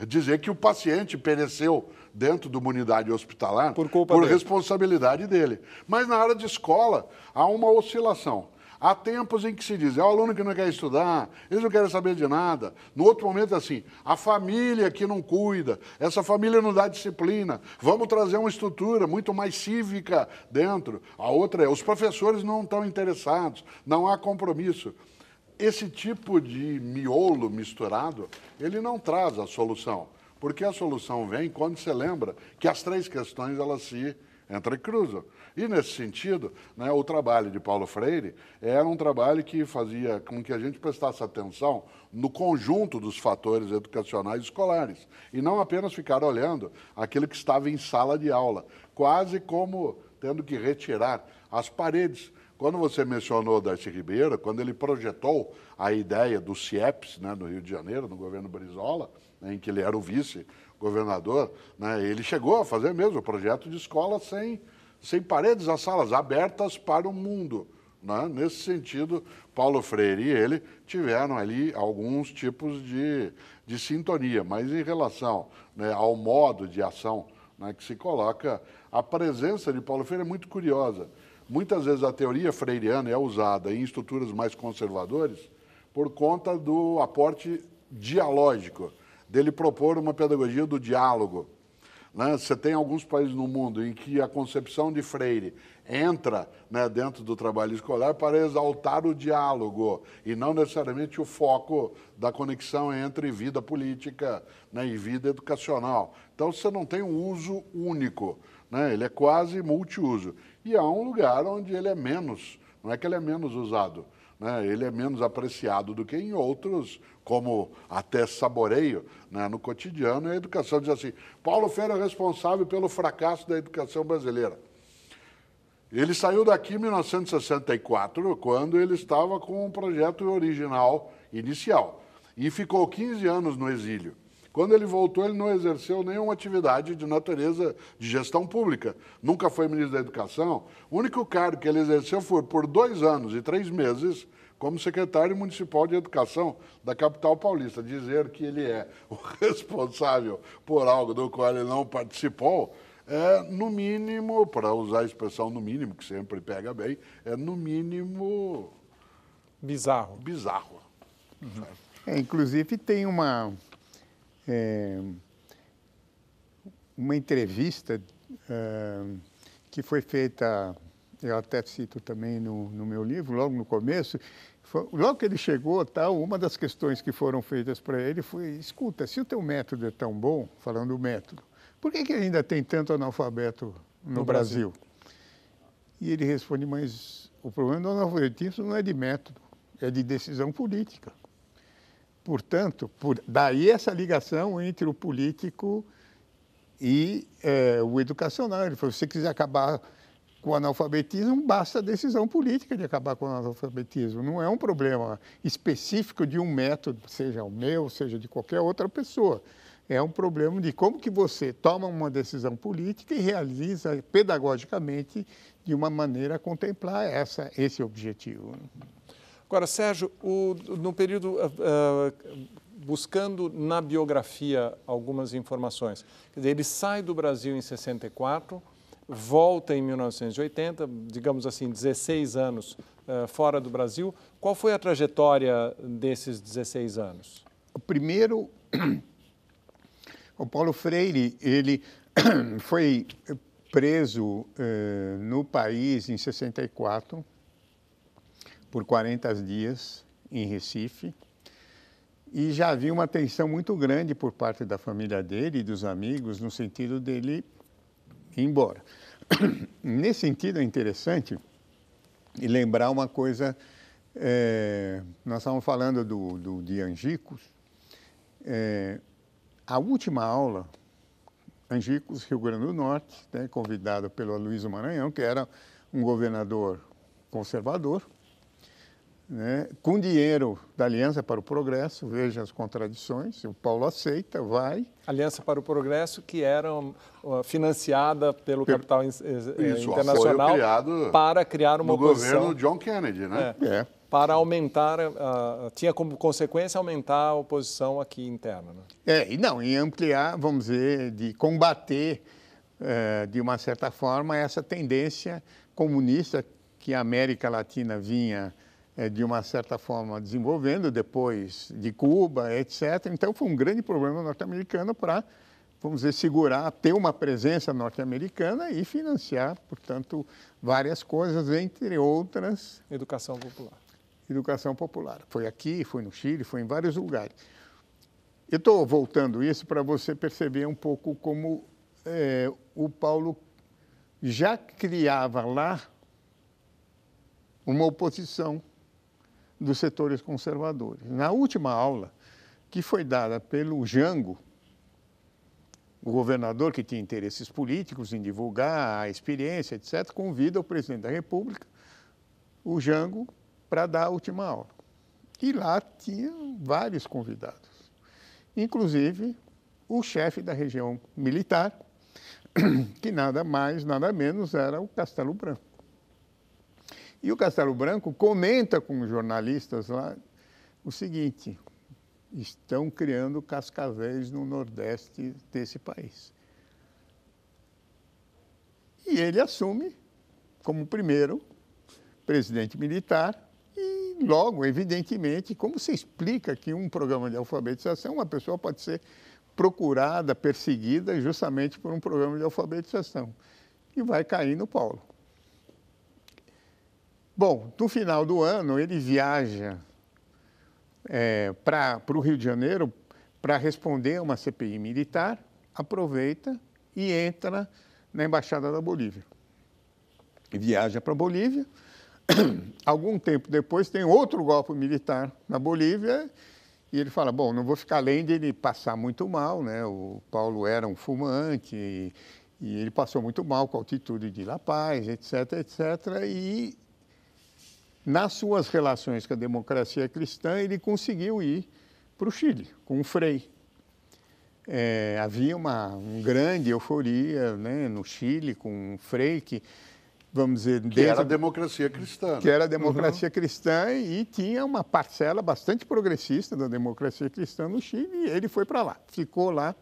dizer que o paciente pereceu dentro de uma unidade hospitalar por, por responsabilidade dele. Mas na área de escola, há uma oscilação. Há tempos em que se diz, é o aluno que não quer estudar, eles não querem saber de nada. No outro momento é assim, a família que não cuida, essa família não dá disciplina, vamos trazer uma estrutura muito mais cívica dentro. A outra é, os professores não estão interessados, não há compromisso. Esse tipo de miolo misturado, ele não traz a solução. Porque a solução vem quando você lembra que as três questões elas se entrecruzam. E, nesse sentido, né, o trabalho de Paulo Freire era um trabalho que fazia com que a gente prestasse atenção no conjunto dos fatores educacionais escolares e não apenas ficar olhando aquilo que estava em sala de aula, quase como tendo que retirar as paredes. Quando você mencionou Darcy Ribeiro, quando ele projetou a ideia do CIEPS né, no Rio de Janeiro, no governo Brizola, né, em que ele era o vice-governador, né, ele chegou a fazer mesmo o projeto de escola sem, sem paredes, as salas abertas para o mundo. Né? Nesse sentido, Paulo Freire e ele tiveram ali alguns tipos de, de sintonia, mas em relação né, ao modo de ação né, que se coloca, a presença de Paulo Freire é muito curiosa. Muitas vezes a teoria freiriana é usada em estruturas mais conservadoras por conta do aporte dialógico dele propor uma pedagogia do diálogo. Né? Você tem alguns países no mundo em que a concepção de Freire entra né, dentro do trabalho escolar para exaltar o diálogo e não necessariamente o foco da conexão entre vida política né, e vida educacional. Então você não tem um uso único, né? ele é quase multiuso. E há um lugar onde ele é menos, não é que ele é menos usado, né? ele é menos apreciado do que em outros como até saboreio né, no cotidiano, e a educação diz assim: Paulo Freire é responsável pelo fracasso da educação brasileira. Ele saiu daqui em 1964, quando ele estava com um projeto original, inicial, e ficou 15 anos no exílio. Quando ele voltou, ele não exerceu nenhuma atividade de natureza de gestão pública. Nunca foi ministro da Educação. O único cargo que ele exerceu foi por dois anos e três meses como secretário municipal de educação da capital paulista. Dizer que ele é o [laughs] responsável por algo do qual ele não participou é, no mínimo, para usar a expressão no mínimo, que sempre pega bem, é no mínimo. Bizarro. Bizarro. Uhum. É, inclusive, tem uma. É, uma entrevista é, que foi feita eu até cito também no, no meu livro, logo no começo, foi, logo que ele chegou, tal, uma das questões que foram feitas para ele foi, escuta, se o teu método é tão bom, falando do método, por que, que ainda tem tanto analfabeto no, no Brasil? Brasil? E ele responde, mas o problema do analfabetismo não é de método, é de decisão política. Portanto, por, daí essa ligação entre o político e é, o educacional. Ele falou, se você quiser acabar com o analfabetismo, basta a decisão política de acabar com o analfabetismo. Não é um problema específico de um método, seja o meu, seja de qualquer outra pessoa. É um problema de como que você toma uma decisão política e realiza pedagogicamente de uma maneira a contemplar essa, esse objetivo. Agora, Sérgio, o, no período uh, buscando na biografia algumas informações, ele sai do Brasil em 64 volta em 1980, digamos assim, 16 anos eh, fora do Brasil. Qual foi a trajetória desses 16 anos? O primeiro, [clears throat] o Paulo Freire, ele [clears throat] foi preso eh, no país em 64 por 40 dias em Recife e já havia uma tensão muito grande por parte da família dele e dos amigos no sentido dele embora. [clears throat] Nesse sentido, é interessante lembrar uma coisa. É, nós estávamos falando do, do de Angicos. É, a última aula, Angicos, Rio Grande do Norte, né, convidado pelo Luiz Maranhão, que era um governador conservador, né, com dinheiro da Aliança para o Progresso, veja as contradições, o Paulo aceita, vai. Aliança para o Progresso, que era financiada pelo capital eh, eh, isso, internacional criado para criar uma no oposição. governo John Kennedy, né? É. é. Para aumentar, uh, tinha como consequência aumentar a oposição aqui interna. Né? É, e não, e ampliar, vamos dizer, de combater, uh, de uma certa forma, essa tendência comunista que a América Latina vinha é, de uma certa forma, desenvolvendo depois de Cuba, etc. Então, foi um grande problema norte-americano para, vamos dizer, segurar, ter uma presença norte-americana e financiar, portanto, várias coisas, entre outras. Educação popular. Educação popular. Foi aqui, foi no Chile, foi em vários lugares. Eu estou voltando isso para você perceber um pouco como é, o Paulo já criava lá uma oposição dos setores conservadores. Na última aula, que foi dada pelo Jango, o governador que tinha interesses políticos em divulgar a experiência, etc., convida o presidente da República, o Jango, para dar a última aula. E lá tinha vários convidados, inclusive o chefe da região militar, [clears throat] que nada mais, nada menos era o Castelo Branco. E o Castelo Branco comenta com os jornalistas lá o seguinte: estão criando cascavéis no nordeste desse país. E ele assume como primeiro presidente militar e logo, evidentemente, como se explica que um programa de alfabetização, uma pessoa pode ser procurada, perseguida justamente por um programa de alfabetização. E vai cair no Paulo. Bom, no final do ano ele viaja é, para o Rio de Janeiro para responder a uma CPI militar, aproveita e entra na Embaixada da Bolívia. Viaja para a Bolívia. [clears throat] Algum tempo depois tem outro golpe militar na Bolívia e ele fala, bom, não vou ficar além de ele passar muito mal, né? O Paulo era um fumante e, e ele passou muito mal com a altitude de La Paz, etc, etc. E nas suas relações com a democracia cristã, ele conseguiu ir para o Chile, com o Frei. É, havia uma grande euforia né, no Chile com o Frei, que, vamos dizer... Que era a democracia cristã. Né? Que era a democracia uhum. cristã e tinha uma parcela bastante progressista da democracia cristã no Chile, e ele foi para lá, ficou lá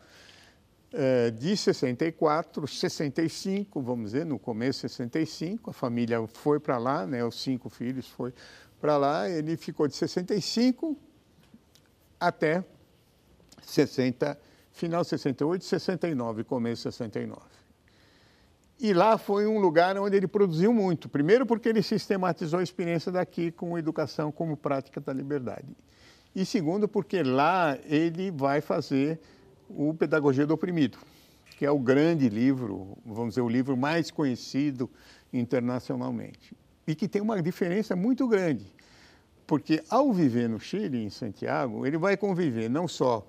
eh, de 64, 65, vamos dizer, no começo de 65, a família foi para lá, né, os cinco filhos foi para lá, ele ficou de 65 até 60, final 68, 69, começo 69. E lá foi um lugar onde ele produziu muito. Primeiro, porque ele sistematizou a experiência daqui com educação como prática da liberdade. E segundo, porque lá ele vai fazer o Pedagogia do Oprimido, que é o grande livro, vamos dizer, o livro mais conhecido internacionalmente. E que tem uma diferença muito grande, porque ao viver no Chile, em Santiago, ele vai conviver não só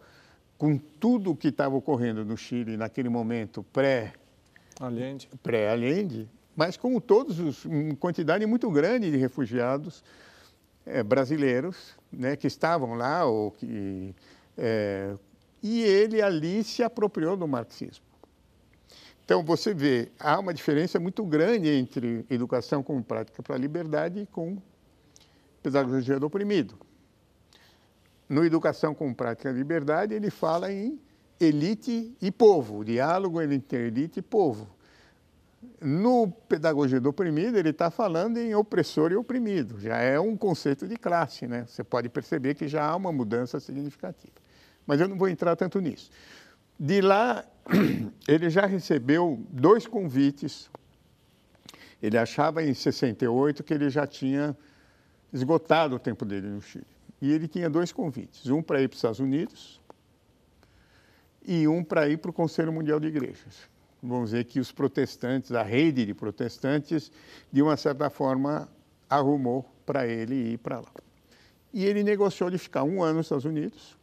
com tudo o que estava ocorrendo no Chile naquele momento pré-Allende, pré -Allende, mas com todos os, uma quantidade muito grande de refugiados é, brasileiros né, que estavam lá ou que é, e ele ali se apropriou do marxismo. Então, você vê, há uma diferença muito grande entre educação como prática para a liberdade e com pedagogia do oprimido. No Educação como Prática da Liberdade, ele fala em elite e povo, diálogo entre elite e povo. No Pedagogia do Oprimido, ele está falando em opressor e oprimido. Já é um conceito de classe, né? Você pode perceber que já há uma mudança significativa mas eu não vou entrar tanto nisso. De lá, [clears throat] ele já recebeu dois convites. Ele achava em 68 que ele já tinha esgotado o tempo dele no Chile. E ele tinha dois convites: um para ir para os Estados Unidos e um para ir para o Conselho Mundial de Igrejas. Vamos dizer que os protestantes, a rede de protestantes, de uma certa forma, arrumou para ele ir para lá. E ele negociou de ficar um ano nos Estados Unidos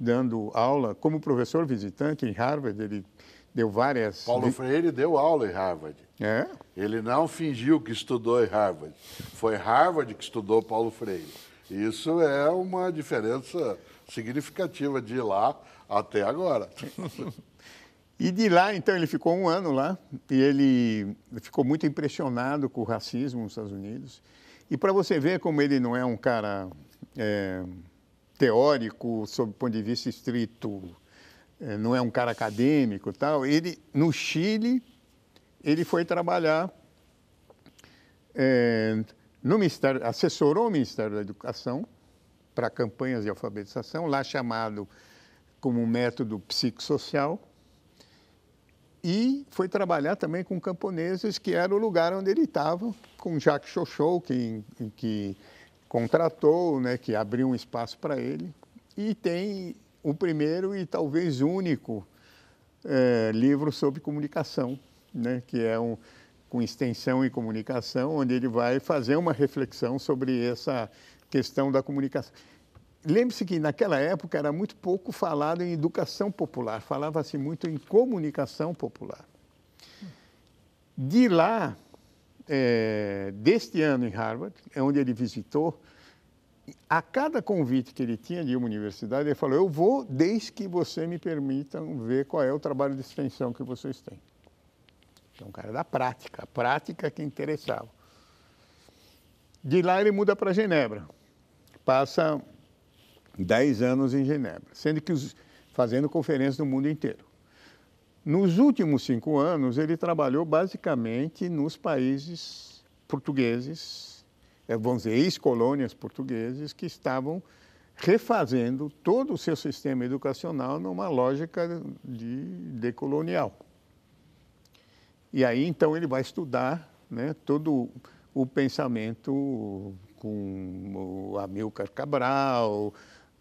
dando aula como professor visitante em Harvard. Ele deu várias. Paulo Freire deu aula em Harvard. É? Ele não fingiu que estudou em Harvard. Foi Harvard que estudou Paulo Freire. Isso é uma diferença significativa de lá até agora. [laughs] E de lá, então, ele ficou um ano lá e ele ficou muito impressionado com o racismo nos Estados Unidos. E para você ver como ele não é um cara é, teórico, sob o ponto de vista estrito, eh, não é um cara acadêmico tal. Ele, no Chile, ele foi trabalhar é, no Ministério, assessorou o Ministério da Educação para campanhas de alfabetização, lá chamado como método psicossocial, e foi trabalhar também com camponeses, que era o lugar onde ele estava, com Jacques Chochot, que, que contratou, né, que abriu um espaço para ele, e tem o primeiro e talvez único é, livro sobre comunicação, né, que é um com extensão e comunicação, onde ele vai fazer uma reflexão sobre essa questão da comunicação. Lembre-se que naquela época era muito pouco falado em educação popular, falava-se muito em comunicação popular. De lá, é, deste ano em Harvard, é onde ele visitou. A cada convite que ele tinha de uma universidade, ele falou: Eu vou, desde que você me permitam ver qual é o trabalho de extensão que vocês têm. Então, um cara da prática, a prática que interessava. De lá ele muda para Genebra. Passa 10 anos em Genebra, sendo que os, fazendo conferências no mundo inteiro. Nos últimos cinco anos, ele trabalhou basicamente nos países portugueses, eh, vamos dizer, ex-colônias portugueses, que estavam refazendo todo o seu sistema educacional numa lógica de decolonial. E aí, então, ele vai estudar né, todo o pensamento com o Amilcar Cabral,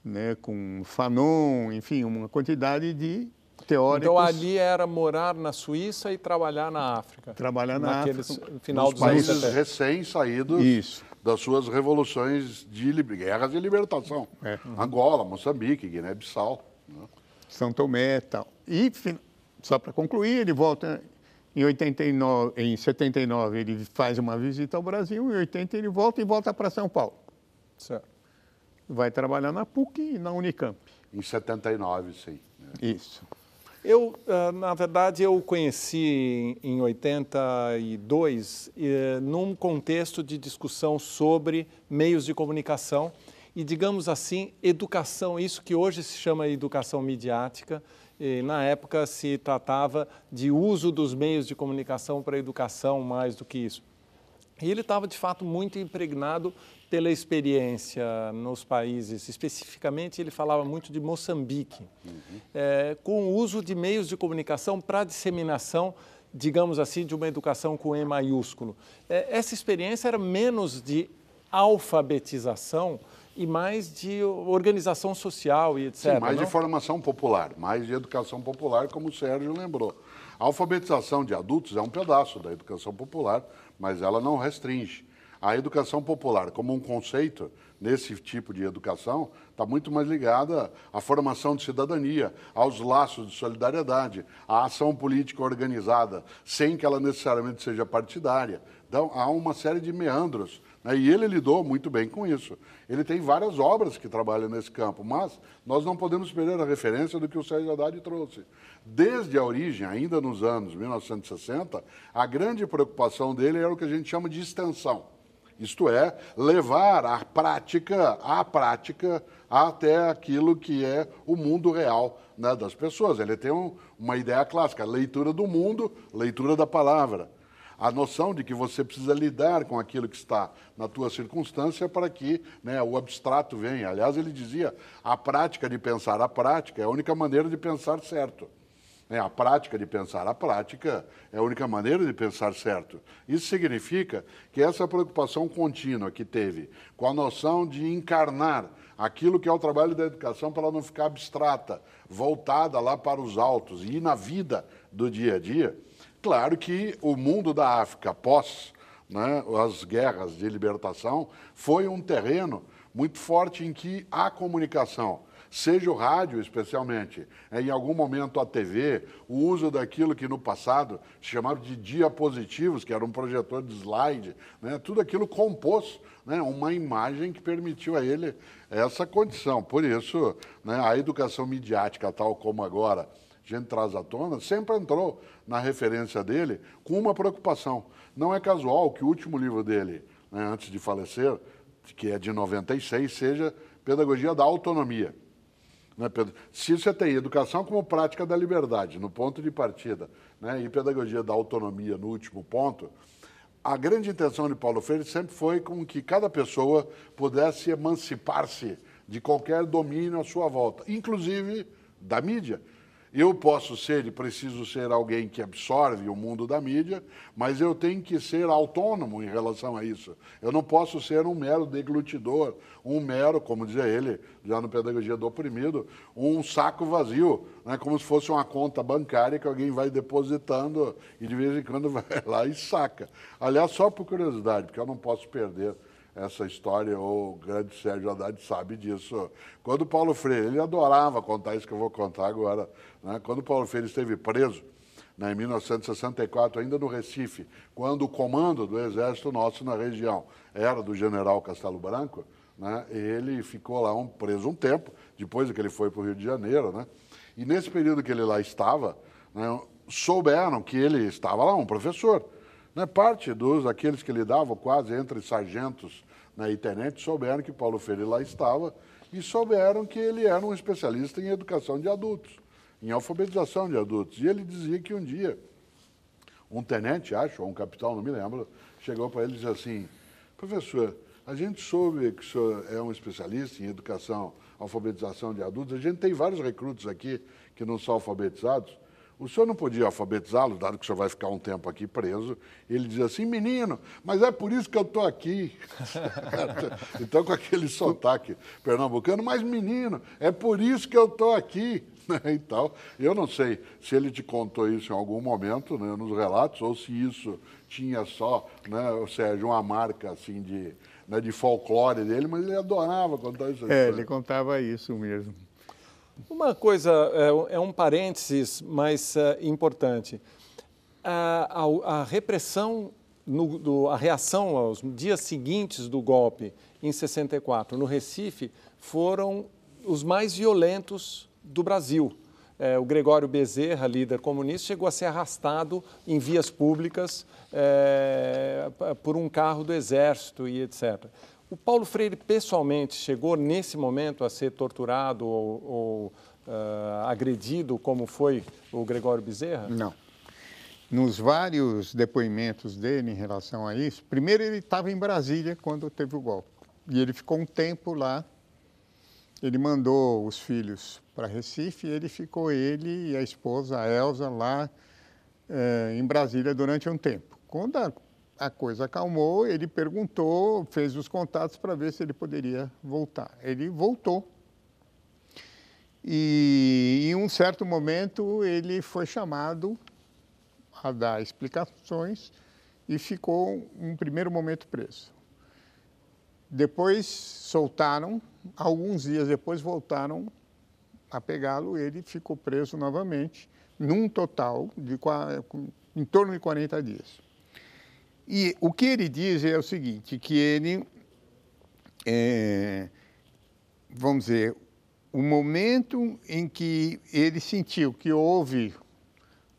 né, com Fanon, enfim, uma quantidade de então, teóricos. Então ali era morar na Suíça e trabalhar na África. Trabalhar na África. Final dos países recém-saídos das suas revoluções de guerras de libertação. É. Uhum. Angola, Moçambique, Guiné-Bissau. Né? São Tomé e tal. E só para concluir, ele volta em 89, em 79 ele faz uma visita ao Brasil, em 80 ele volta e volta para São Paulo. Certo. Vai trabalhar na PUC e na Unicamp. Em 79, sim. É. Isso. Eu, ah, na verdade, eu o conheci em 82 num contexto de discussão sobre meios de comunicação e, digamos assim, educação, isso que hoje se chama educação midiática, e na época se tratava de uso dos meios de comunicação para educação mais do que isso. E ele estava, de fato, muito impregnado pela experiência nos países, especificamente ele falava muito de Moçambique, uhum. é, com o uso de meios de comunicação para disseminação, digamos assim, de uma educação com E maiúsculo. É, essa experiência era menos de alfabetização e mais de organização social e etc. Sim, mais não? de formação popular, mais de educação popular, como o Sérgio lembrou. A alfabetização de adultos é um pedaço da educação popular, mas ela não restringe a educação popular, como um conceito, nesse tipo de educação, está muito mais ligada à formação de cidadania, aos laços de solidariedade, à ação política organizada, sem que ela necessariamente seja partidária. Então, há uma série de meandros. Né? E ele lidou muito bem com isso. Ele tem várias obras que trabalham nesse campo, mas nós não podemos perder a referência do que o Sérgio Haddad trouxe. Desde a origem, ainda nos anos 1960, a grande preocupação dele era o que a gente chama de extensão. Isto é, levar a prática, a prática, até aquilo que é o mundo real né, das pessoas. Ele tem um, uma ideia clássica, leitura do mundo, leitura da palavra. A noção de que você precisa lidar com aquilo que está na tua circunstância para que né, o abstrato venha. Aliás, ele dizia, a prática de pensar, a prática é a única maneira de pensar certo. Né? A prática de pensar. A prática é a única maneira de pensar certo. Isso significa que essa preocupação contínua que teve com a noção de encarnar aquilo que é o trabalho da educação para ela não ficar abstrata, voltada lá para os altos e na vida do dia a dia. Claro que o mundo da África pós né, as guerras de libertação foi um terreno muito forte em que a comunicação seja o rádio especialmente, é, em algum momento a TV, o uso daquilo que no passado se chamava de diapositivos, que era um projetor de slide, né? tudo aquilo compôs né? uma imagem que permitiu a ele essa condição. Por isso, né? a educação midiática, tal como agora a gente traz à tona, sempre entrou na referência dele com uma preocupação. Não é casual que o último livro dele, né, antes de falecer, que é de 96, seja Pedagogia da Autonomia né, Pedro? tem educação como prática da liberdade, no ponto de partida, né, e pedagogia da autonomia no último ponto. A grande intenção de Paulo Freire sempre foi com que cada pessoa pudesse emancipar-se de qualquer domínio à sua volta, inclusive da mídia. Eu posso ser e preciso ser alguém que absorve o mundo da mídia, mas eu tenho que ser autônomo em relação a isso. Eu não posso ser um mero deglutidor, um mero, como dizia ele, já no Pedagogia do Oprimido, um saco vazio, né? como se fosse uma conta bancária que alguém vai depositando e de vez em quando [laughs] vai lá e saca. Aliás, só por curiosidade, porque eu não posso perder essa história, o grande Sérgio Haddad sabe disso. Quando Paulo Freire, ele adorava contar isso que eu vou contar agora, né? quando Paulo Freire esteve preso, né, em 1964, ainda no Recife, quando o comando do Exército Nosso na região era do general Castelo Branco, né, ele ficou lá um, preso um tempo, depois que ele foi para o Rio de Janeiro. Né, e nesse período que ele lá estava, né, souberam que ele estava lá, um professor, né? Parte dos, aqueles que lidavam quase entre sargentos né, e tenentes, souberam que Paulo Freire lá estava e souberam que ele era um especialista em educação de adultos, em alfabetização de adultos. E ele dizia que um dia, um tenente, acho, ou um capitão, não me lembro, chegou para ele e disse assim, professor, a gente soube que o senhor é um especialista em educação, alfabetização de adultos, a gente tem vários recrutos aqui que não são alfabetizados, o senhor não podia alfabetizá-lo, dado que o senhor vai ficar um tempo aqui preso. Ele diz assim, menino, mas é por isso que eu estou aqui. [laughs] então, com aquele sotaque pernambucano, mas menino, é por isso que eu estou aqui. [laughs] e então, tal. Eu não sei se ele te contou isso em algum momento né, nos relatos ou se isso tinha só, né, ou seja, uma marca assim de, né, de folclore dele, mas ele adorava contar isso. É, ele contava isso mesmo. Uma coisa, é, é um parênteses, mas é, importante. A, a, a repressão, no, do, a reação aos dias seguintes do golpe, em 64, no Recife, foram os mais violentos do Brasil. É, o Gregório Bezerra, líder comunista, chegou a ser arrastado em vias públicas é, por um carro do exército e etc. O Paulo Freire pessoalmente chegou nesse momento a ser torturado ou, ou uh, agredido, como foi o Gregório Bezerra? Não. Nos vários depoimentos dele em relação a isso, primeiro ele estava em Brasília quando teve o golpe. E ele ficou um tempo lá. Ele mandou os filhos para Recife e ele ficou, ele e a esposa, a Elza, lá eh, em Brasília durante um tempo. Quando a a coisa acalmou, ele perguntou, fez os contatos para ver se ele poderia voltar. Ele voltou. E em um certo momento ele foi chamado a dar explicações e ficou um primeiro momento preso. Depois soltaram, alguns dias depois voltaram a pegá-lo, ele ficou preso novamente, num total de em torno de 40 dias. E o que ele diz é o seguinte, que ele, é, vamos dizer, o momento em que ele sentiu que houve,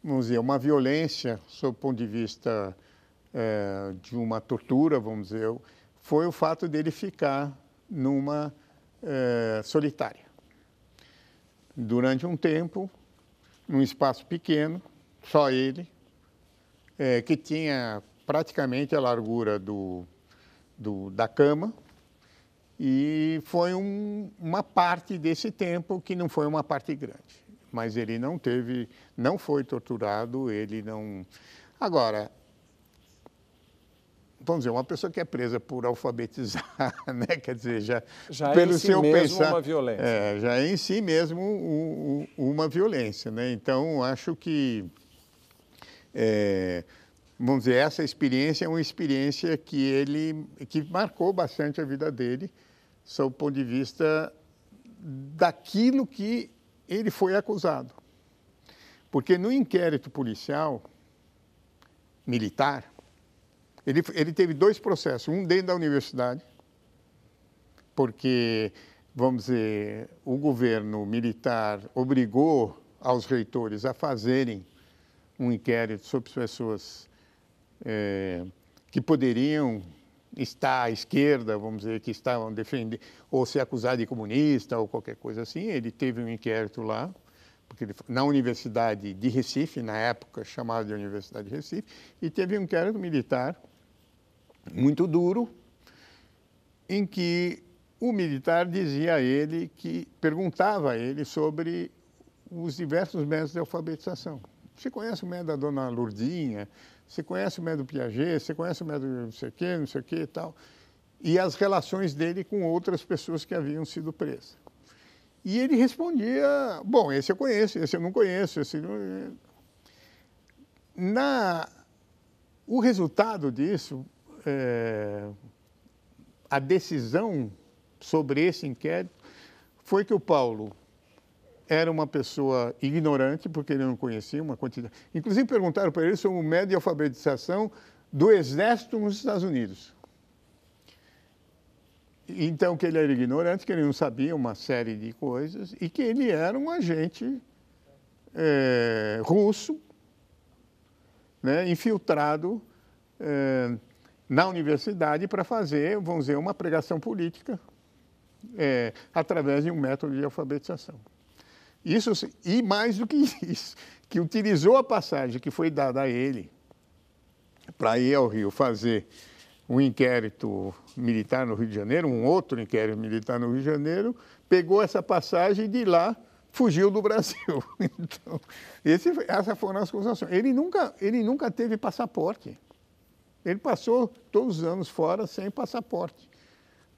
vamos dizer, uma violência, sob o ponto de vista é, de uma tortura, vamos dizer, foi o fato dele ficar numa é, solitária. Durante um tempo, num espaço pequeno, só ele, é, que tinha praticamente a largura do, do, da cama e foi um, uma parte desse tempo que não foi uma parte grande. Mas ele não teve, não foi torturado, ele não. Agora, vamos dizer, uma pessoa que é presa por alfabetizar, [laughs] né? quer dizer, já, já é pelo é em si seu mesmo pensar, uma violência. É, já é em si mesmo uma violência, né? Então acho que é, vamos dizer, essa experiência é uma experiência que ele que marcou bastante a vida dele, sob o ponto de vista daquilo que ele foi acusado. Porque no inquérito policial militar, ele, ele teve dois processos, um dentro da universidade, porque, vamos dizer, o governo militar obrigou aos reitores a fazerem um inquérito sobre pessoas é, que poderiam estar à esquerda, vamos dizer, que estavam defendendo, ou se acusar de comunista ou qualquer coisa assim. Ele teve um inquérito lá, porque ele, na Universidade de Recife, na época chamada de Universidade de Recife, e teve um inquérito militar muito duro, em que o militar dizia a ele que perguntava a ele sobre os diversos métodos de alfabetização. Você conhece o método da dona Lurdinha, você conhece o método Piaget, você conhece o método não sei o quê, não sei o quê e tal, e as relações dele com outras pessoas que haviam sido presas. E ele respondia, bom, esse eu conheço, esse eu não conheço, esse não... É. Na... O resultado disso, é... a decisão sobre esse inquérito, foi que o Paulo era uma pessoa ignorante, porque ele não conhecia uma quantidade. Inclusive, perguntaram para ele sobre o médio de alfabetização do exército nos Estados Unidos. Então, que ele era ignorante, que ele não sabia uma série de coisas e que ele era um agente é, russo, né, infiltrado é, na universidade para fazer, vamos dizer, uma pregação política é, através de um método de alfabetização. Isso, assim, e mais do que [laughs] isso, que utilizou a passagem que foi dada a ele para ir ao Rio fazer um inquérito militar no Rio de Janeiro, um outro inquérito militar no Rio de Janeiro, pegou essa passagem e de lá fugiu do [laughs] Brasil. Então, esse, essa foram as acusações. Ele nunca, ele nunca teve passaporte. Ele passou todos os anos fora sem passaporte.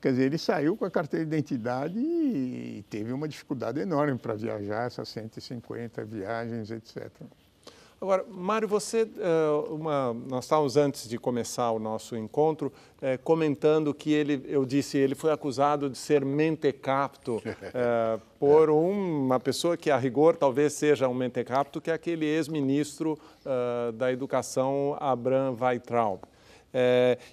Quer dizer, ele saiu com a carteira de identidade e teve uma dificuldade enorme para viajar essas 150 viagens, etc. Agora, Mário, você, eh, uma, nós estávamos antes de começar o nosso encontro é, comentando que ele, eu disse, ele foi acusado de ser mentecapto é, [laughs] por uma pessoa que, a rigor, talvez seja um mentecapto, que é aquele ex-ministro é, da Educação, Abraham Weitraub.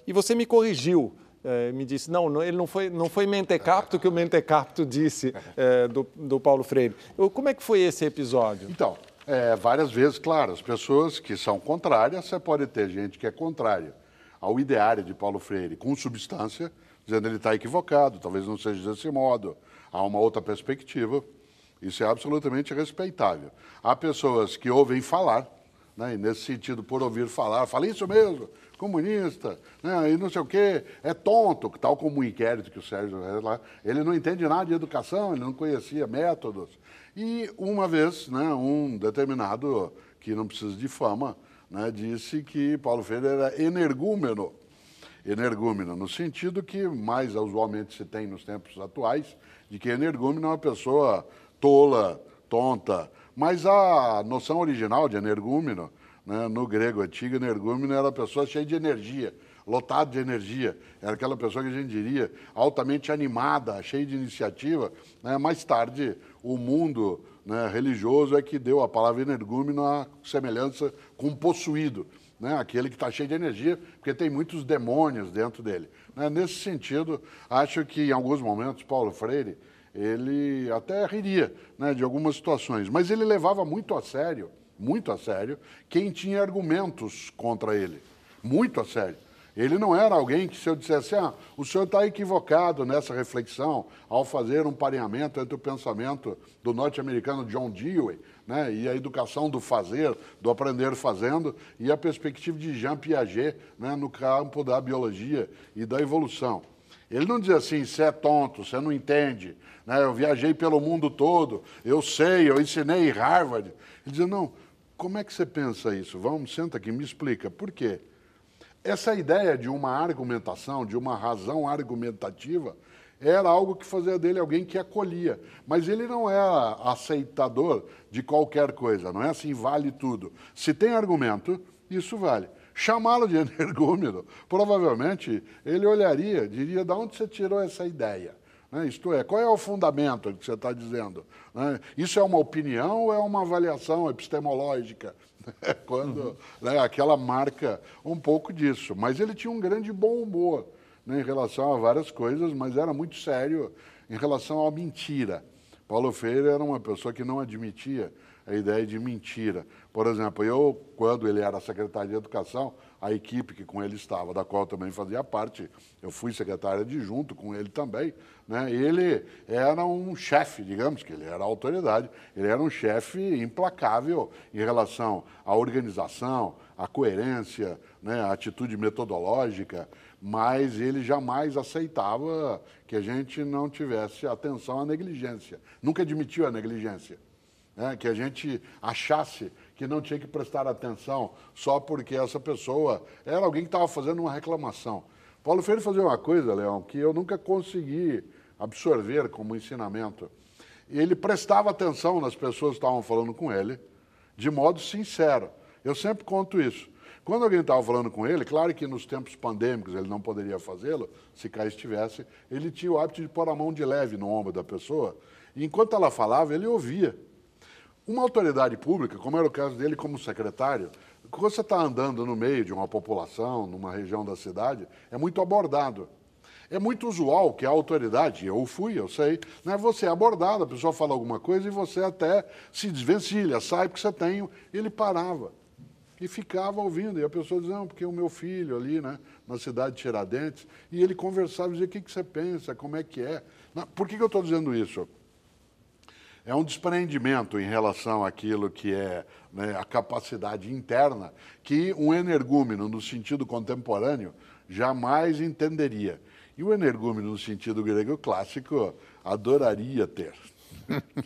e você me corrigiu. É, me disse, não, não, ele não foi, não foi mentecapto que o mentecapto disse é, do, do Paulo Freire. Eu, como é que foi esse episódio? Então, é, várias vezes, claro, as pessoas que são contrárias, você pode ter gente que é contrária ao ideário de Paulo Freire com substância, dizendo ele está equivocado, talvez não seja desse modo, há uma outra perspectiva. Isso é absolutamente respeitável. Há pessoas que ouvem falar, né, e nesse sentido, por ouvir falar, falei isso mesmo, comunista, né, e não sei o quê, é tonto, tal como o inquérito que o Sérgio lá, ele não entende nada de educação, ele não conhecia métodos. E uma vez, né, um determinado, que não precisa de fama, né, disse que Paulo Freire era energúmeno. Energúmeno, no sentido que mais usualmente se tem nos tempos atuais, de que energúmeno é uma pessoa tola, tonta. Mas a noção original de energúmeno né? No grego antigo, energúmeno era a pessoa cheia de energia, lotado de energia. Era aquela pessoa que a gente diria altamente animada, cheia de iniciativa. Né? Mais tarde, o mundo né, religioso é que deu a palavra energúmeno a semelhança com possuído. Né, aquele que está cheio de energia, porque tem muitos demônios dentro dele. Né? Nesse sentido, acho que em alguns momentos Paulo Freire ele até riria né, de algumas situações, mas ele levava muito a sério muito a sério quem tinha argumentos contra ele, muito a sério. Ele não era alguém que, se eu dissesse, ah, o senhor está equivocado nessa reflexão ao fazer um pareamento entre o pensamento do norte-americano John Dewey né, e a educação do fazer, do aprender fazendo, e a perspectiva de Jean Piaget né, no campo da biologia e da evolução. Ele não dizia assim, você é tonto, você não entende, né, eu viajei pelo mundo todo, eu sei, eu ensinei Harvard. Ele dizia não, como é que você pensa isso? Vamos, senta aqui, me explica. Por quê? Essa ideia de uma argumentação, de uma razão argumentativa, era algo que fazia dele alguém que acolhia. Mas ele não era é aceitador de qualquer coisa, não é assim, vale tudo. Se tem argumento, isso vale. Chamá-lo de [laughs] energúmeno, provavelmente ele olharia, diria: Da onde você tirou essa ideia? Né? Isto é, qual é o fundamento que você está dizendo? Né? Isso é uma opinião ou é uma avaliação epistemológica? [laughs] Quando uhum. né, aquela marca um pouco disso. Mas ele tinha um grande bom humor né, em relação a várias coisas, mas era muito sério em relação à mentira. Paulo Freire era uma pessoa que não admitia a ideia de mentira. Por exemplo, eu, quando ele era secretário de Educação, a equipe que com ele estava, da qual também fazia parte, eu fui secretário adjunto com ele também, né? ele era um chefe, digamos que ele era autoridade, ele era um chefe implacável em relação à organização, à coerência, né? à atitude metodológica, mas ele jamais aceitava que a gente não tivesse atenção à negligência, nunca admitiu a negligência. Né? que a gente achasse que não tinha que prestar atenção só porque essa pessoa era alguém que estava fazendo uma reclamação. Paulo Freire fazia uma coisa, Leão, que eu nunca consegui absorver como ensinamento. Ele prestava atenção nas pessoas que estavam falando com ele, de modo sincero. Eu sempre conto isso. Quando alguém estava falando com ele, claro que nos tempos pandêmicos ele não poderia fazê-lo, se cá estivesse, ele tinha o hábito de pôr a mão de leve no ombro da pessoa. E enquanto ela falava, ele ouvia. Uma autoridade pública, como era o caso dele como secretário, quando você está andando no meio de uma população, numa região da cidade, é muito abordado. É muito usual que a autoridade, eu fui, eu sei, né, você é abordado, a pessoa fala alguma coisa e você até se desvencilha, sai porque você tem. Ele parava e ficava ouvindo. E a pessoa dizia, não, porque o meu filho ali, né, na cidade de Tiradentes, e ele conversava, dizia, o que, que você pensa, como é que é? Por que, que eu estou dizendo isso? é um desprendimento em relação àquilo que é né, a capacidade interna que um energúmeno, no sentido contemporâneo, jamais entenderia. E o energúmeno, no sentido grego clássico, adoraria ter. [laughs]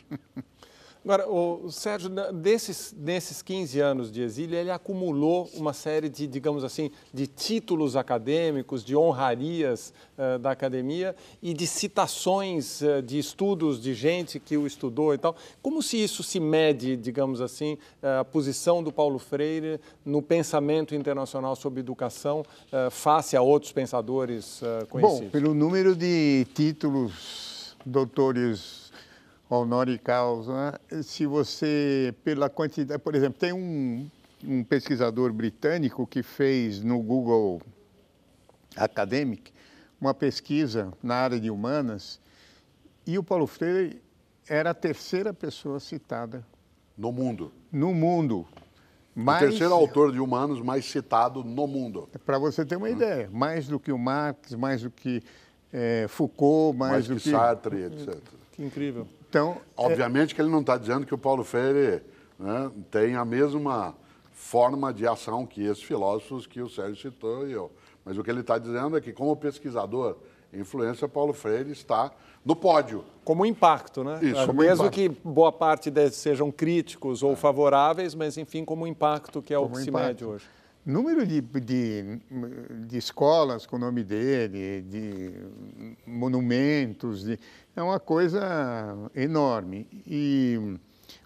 Agora, o Sérgio, desses, nesses 15 anos de exílio, ele acumulou uma série de, digamos assim, de títulos acadêmicos, de honrarias uh, da academia e de citações uh, de estudos de gente que o estudou e tal. Como se isso se mede, digamos assim, uh, a posição do Paulo Freire no pensamento internacional sobre educação face a outros pensadores conhecidos? Bom, pelo número de títulos, doutores honore causa, né? se você, pela quantidade, por exemplo, tem um, um pesquisador britânico que fez no Google Academic uma pesquisa na área de humanas e o Paulo Freire era a terceira pessoa citada. No mundo? No mundo. Mais... O terceiro autor de humanos mais citado no mundo. Para você ter uma hum. ideia, mais do que o Marx, mais do que é, Foucault, mais, mais do que, que Sartre, etc. Que incrível. Então, é Obviamente é... que ele não está dizendo que o Paulo Freire né, tem a mesma forma de ação que esses filósofos que o Sérgio citou e eu. Mas o que ele está dizendo é que, como pesquisador, influência Paulo Freire está no pódio. Como impacto, né? Isso, Mesmo impacto. que boa parte deles sejam críticos ou é. favoráveis, mas enfim, como impacto que é como o que impacto. se mede hoje. Número de, de, de escolas com o nome dele, de monumentos, de, é uma coisa enorme. E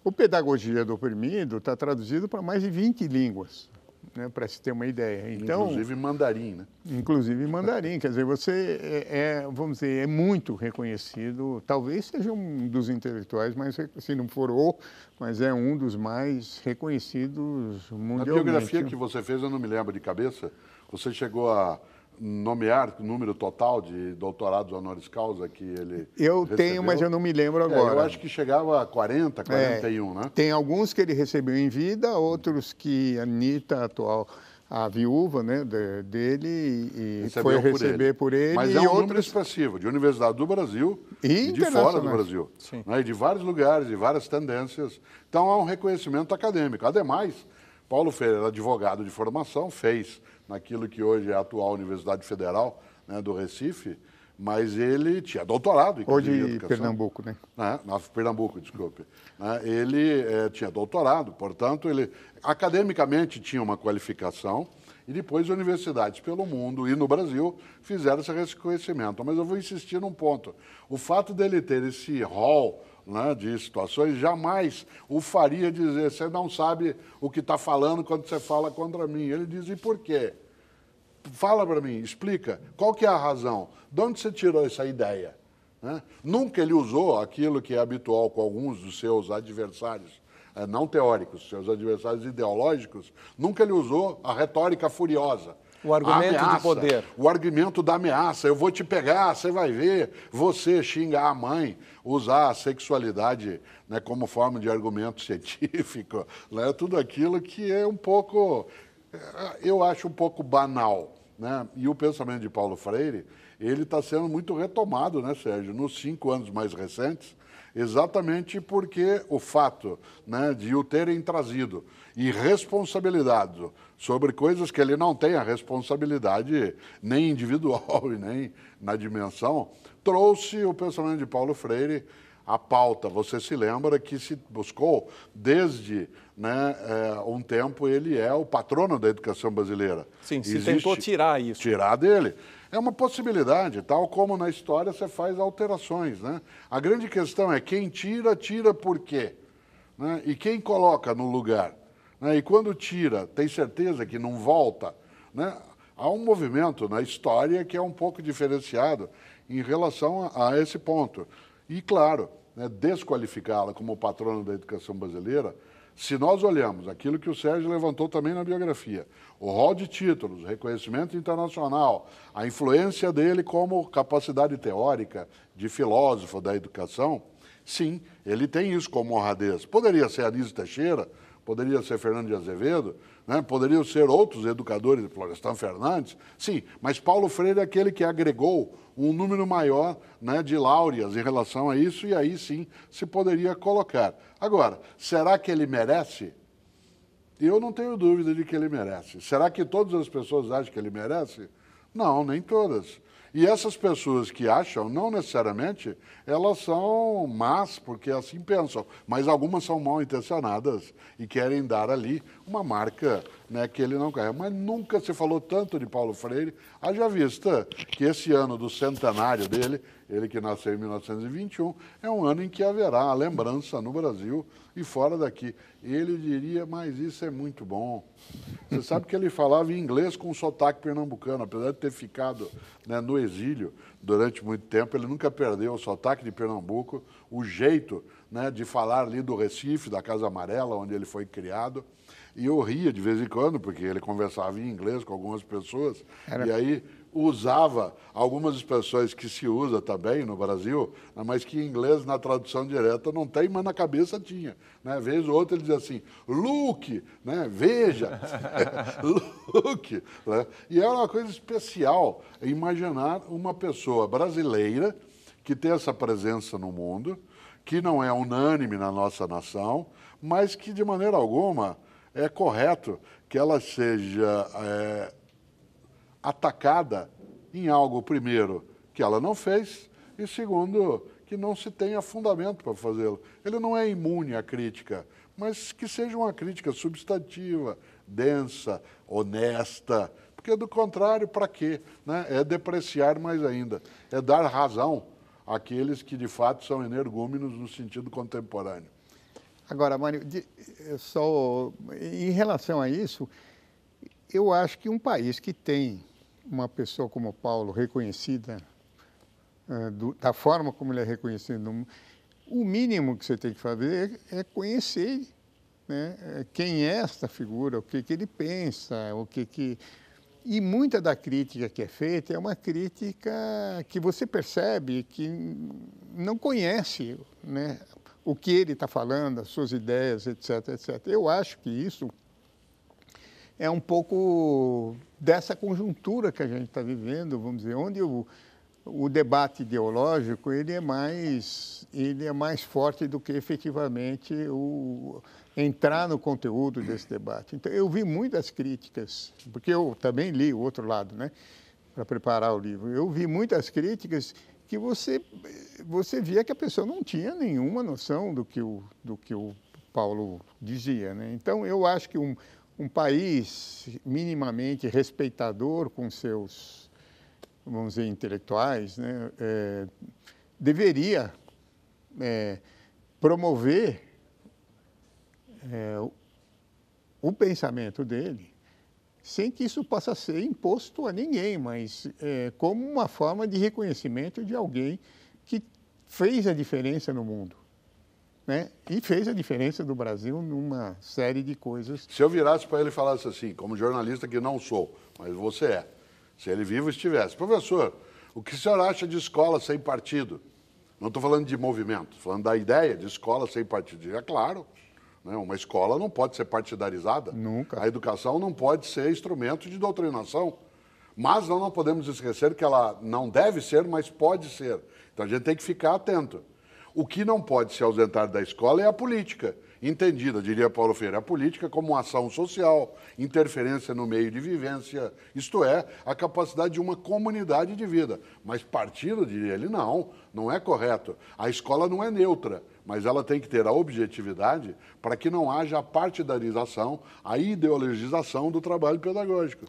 o Pedagogia do Oprimido está traduzido para mais de 20 línguas, né, para se ter uma ideia. Então, inclusive mandarim, né? Inclusive mandarim, quer dizer, você é, é, vamos dizer, é muito reconhecido, talvez seja um dos intelectuais, mas se não for o, mas é um dos mais reconhecidos mundialmente. A biografia que você fez, eu não me lembro de cabeça, você chegou a nomear o número total de doutorados honoris causa que ele. Eu recebeu. tenho, mas eu não me lembro agora. É, eu acho que chegava a 40, 41, é, né? Tem alguns que ele recebeu em vida, outros que a Anitta, atual, a viúva né, dele, e recebeu foi receber por ele. por ele. Mas é um outros... número expressivo, de Universidade do Brasil e, e de fora do Brasil. Sim. Né, e de vários lugares, de várias tendências. Então há um reconhecimento acadêmico. Ademais, Paulo Freire advogado de formação, fez naquilo que hoje é a atual Universidade Federal né, do Recife, mas ele tinha doutorado. Hoje em educação. Pernambuco, né? Ah, né, na Pernambuco, desculpe. Ah, ele eh, tinha doutorado, portanto, ele academicamente tinha uma qualificação e depois universidades pelo mundo e no Brasil fizeram esse reconhecimento. Mas eu vou insistir num ponto. O fato dele ter esse rol né, de situações, jamais o faria dizer: você não sabe o que está falando quando você fala contra mim. Ele diz: e por quê? Fala para mim, explica, qual que é a razão? De onde você tirou essa ideia? Né? Nunca ele usou aquilo que é habitual com alguns dos seus adversários eh, não teóricos, seus adversários ideológicos, nunca ele usou a retórica furiosa. O argumento de poder. O argumento da ameaça. Eu vou te pegar, você vai ver. Você xingar a mãe, usar a sexualidade né, como forma de argumento [laughs] científico. Né, tudo aquilo que é um pouco, eh, eu acho um pouco banal. Né? E o pensamento de Paulo Freire, ele está sendo muito retomado, né, Sérgio? Nos cinco anos mais recentes, exatamente porque o fato né, de o terem trazido e responsabilidade sobre coisas que ele não tem a responsabilidade nem individual [laughs] e nem na dimensão, trouxe o pensamento de Paulo Freire à pauta. Você se lembra que se buscou desde né, é, um tempo ele é o patrono da educação brasileira. Sim, se tentou tirar isso. Tirar dele. É uma possibilidade, tal como na história você faz alterações. Né? A grande questão é quem tira, tira por quê? Né? E quem coloca no lugar? Né? E quando tira, tem certeza que não volta? Né? Há um movimento na história que é um pouco diferenciado em relação a, a esse ponto. E, claro, né, desqualificá-la como patrona da educação brasileira se nós olhamos aquilo que o Sérgio levantou também na biografia, o rol de títulos, reconhecimento internacional, a influência dele como capacidade teórica de filósofo da educação, sim, ele tem isso como honradez. Poderia ser Anísio Teixeira, poderia ser Fernando de Azevedo, né? poderiam ser outros educadores, Florestan Fernandes, sim, mas Paulo Freire é aquele que agregou um número maior né, de láureas em relação a isso, e aí sim se poderia colocar. Agora, será que ele merece? Eu não tenho dúvida de que ele merece. Será que todas as pessoas acham que ele merece? Não, nem todas. E essas pessoas que acham, não necessariamente, elas são más porque assim pensam, mas algumas são mal intencionadas e querem dar ali uma marca né, que ele não carrega. Mas nunca se falou tanto de Paulo Freire, haja vista que esse ano do centenário dele, ele que nasceu em 1921, é um ano em que haverá a lembrança no Brasil e fora daqui. Ele diria, mas isso é muito bom. Você sabe que ele falava inglês com sotaque pernambucano, apesar de ter ficado né, no exílio durante muito tempo, ele nunca perdeu o sotaque de Pernambuco, o jeito né, de falar ali do Recife, da Casa Amarela, onde ele foi criado. E eu ria de vez em quando, porque ele conversava em inglês com algumas pessoas, Era... e aí usava algumas expressões que se usa também no Brasil, né, mas que em inglês, na tradução direta, não tem, mas na cabeça tinha. Né? Vez ou outra ele dizia assim, look, né? veja, look. [laughs] Né? E era é uma coisa especial imaginar uma pessoa brasileira que tem essa presença no mundo, que não é unânime na nossa nação, mas que de maneira alguma é correto que ela seja é, atacada em algo, primeiro, que ela não fez, e segundo, que não se tenha fundamento para fazê-lo. Ele não é imune à crítica, mas que seja uma crítica substantiva, densa, honesta, porque do contrário, para quê? Né? É depreciar mais ainda, é dar razão àqueles que de fato são energúmenos no sentido contemporâneo. Agora, Mário, eh, só em relação a isso, eu acho que um país que tem uma pessoa como Paulo reconhecida eh, da forma como ele é reconhecido no mundo, o mínimo que você tem que fazer é, é conhecer né, eh, quem é esta figura, o que, que ele pensa, o que, que e muita da crítica que é feita é uma crítica que você percebe que não conhece né, o que ele está falando, as suas ideias, etc, etc. Eu acho que isso é um pouco dessa conjuntura que a gente está vivendo, vamos dizer, onde o, o debate ideológico ele é mais ele é mais forte do que efetivamente o entrar no conteúdo desse debate. Então eu vi muitas críticas, porque eu também li o outro lado, né, para preparar o livro. Eu vi muitas críticas que você, você via que a pessoa não tinha nenhuma noção do que o, do que o Paulo dizia. Né? Então, eu acho que um, um país minimamente respeitador com seus, vamos dizer, intelectuais, né, é, deveria é, promover é, o pensamento dele sem que isso possa ser imposto a ninguém, mas é, como uma forma de reconhecimento de alguém que fez a diferença no mundo. Né? E fez a diferença do Brasil numa série de coisas. Se eu virasse para ele e falasse assim, como jornalista que não sou, mas você é, se ele vivo estivesse, professor, o que o senhor acha de escola sem partido? Não estou falando de movimento, falando da ideia de escola sem partido. É claro, né? Uma escola não pode ser partidarizada. Nunca. A educação não pode ser instrumento de doutrinação. Mas nós não podemos esquecer que ela não deve ser, mas pode ser. Então a gente tem que ficar atento. O que não pode se ausentar da escola é a política. Entendida, diria Paulo Freire, a política como uma ação social, interferência no meio de vivência, isto é, a capacidade de uma comunidade de vida. Mas partido, diria ele, não. Não é correto. A escola não é neutra, mas ela tem que ter a objetividade para que não haja a partidarização, a ideologização do trabalho pedagógico.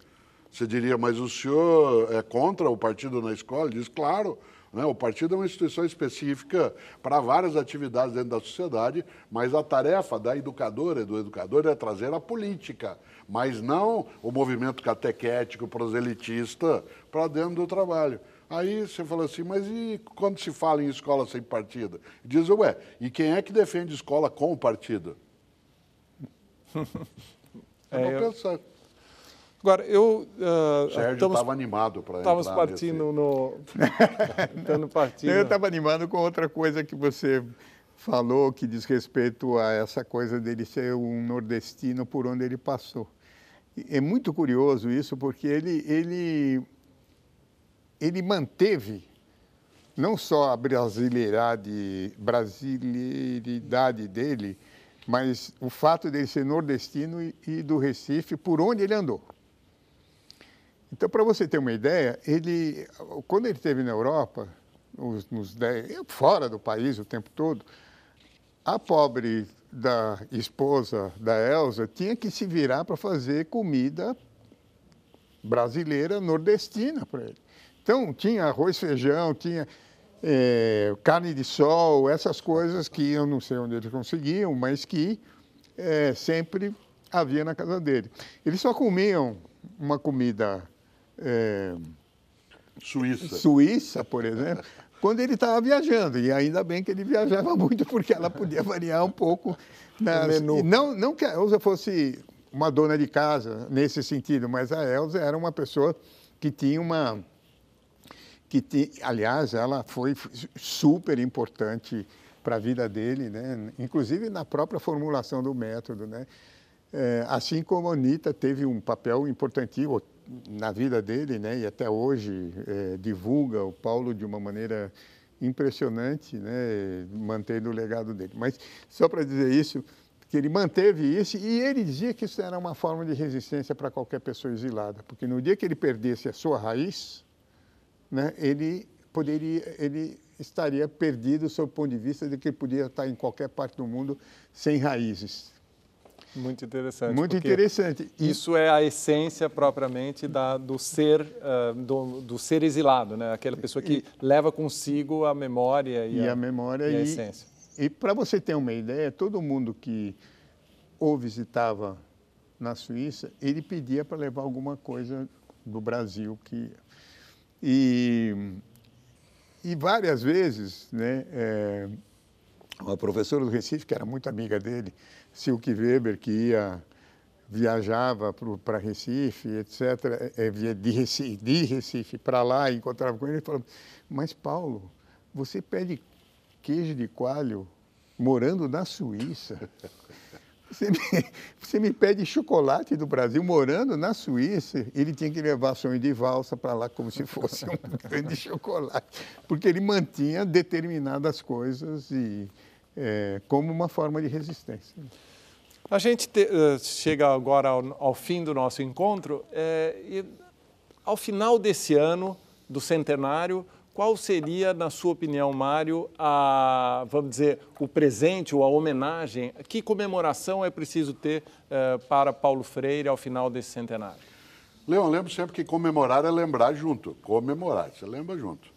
Você diria, mas o senhor é contra o partido na escola? diz, claro. Né? O partido é uma instituição específica para várias atividades dentro da sociedade, mas a tarefa da educadora e do educador é trazer a política, mas não o movimento catequético, proselitista, para dentro do trabalho. Aí você fala assim, mas e quando se fala em escola sem partido? Diz, ué, e quem é que defende escola com o partido? é, [laughs] é eu... pensar. Agora, eu. Uh, Sérgio estava animado para Estávamos partindo nesse... no. [laughs] Estando partindo. Eu estava animado com outra coisa que você falou, que diz respeito a essa coisa dele ser um nordestino por onde ele passou. É muito curioso isso, porque ele, ele ele manteve não só a brasileiridade, brasileiridade dele, mas o fato dele ser nordestino e, e do Recife, por onde ele andou. Então, para você ter uma ideia, ele, quando ele esteve na Europa, nos, nos dez, fora do país o tempo todo, a pobre da esposa da Elsa tinha que se virar para fazer comida brasileira nordestina para ele. Então, tinha arroz, feijão, tinha é, carne de sol, essas coisas que eu não sei onde eles conseguiam, mas que é, sempre havia na casa dele. Eles só comiam uma comida é, suíça. suíça, por exemplo, [laughs] quando ele estava viajando. E ainda bem que ele viajava muito, porque ela podia variar um pouco. Na, menu. Não, não que a Elza fosse uma dona de casa nesse sentido, mas a Elza era uma pessoa que tinha uma que, te, aliás, ela foi super importante para a vida dele, né? inclusive na própria formulação do método. Né? É, assim como a Anitta teve um papel importantíssimo na vida dele, né? e até hoje é, divulga o Paulo de uma maneira impressionante, né? mantendo o legado dele. Mas só para dizer isso, que ele manteve isso e ele dizia que isso era uma forma de resistência para qualquer pessoa exilada, porque no dia que ele perdesse a sua raiz, né, ele poderia, ele estaria perdido do seu ponto de vista de que ele podia estar em qualquer parte do mundo sem raízes. Muito interessante. Muito interessante. Isso é a essência propriamente da, do ser uh, do, do, ser exilado, né? Aquela pessoa que e, leva consigo a memória e, e a, a, memória e a essência. E, e para você ter uma ideia, todo mundo que ou visitava na Suíça, ele pedia para levar alguma coisa do Brasil que e, e várias vezes, né, é, uma professora do Recife, que era muito amiga dele, Silke Weber, que ia, viajava para Recife, etc., é, de Recife, de Recife para lá, encontrava com ele e falava, mas Paulo, você pede queijo de coalho morando na Suíça? Você me, [laughs] você me, pede chocolate do Brasil, morando na Suíça, ele tinha que levar sonho de valsa para lá como se fosse um [laughs] grande chocolate, porque ele mantinha determinadas coisas e é, como uma forma de resistência. A gente te, uh, chega agora ao, ao, fim do nosso encontro é, e ao final desse ano, do centenário, qual seria, na sua opinião, Mário, a, vamos dizer, o presente ou a homenagem? Que comemoração é preciso ter uh, para Paulo Freire ao final desse centenário? Leão, lembro sempre que comemorar é lembrar junto. Comemorar, você lembra junto.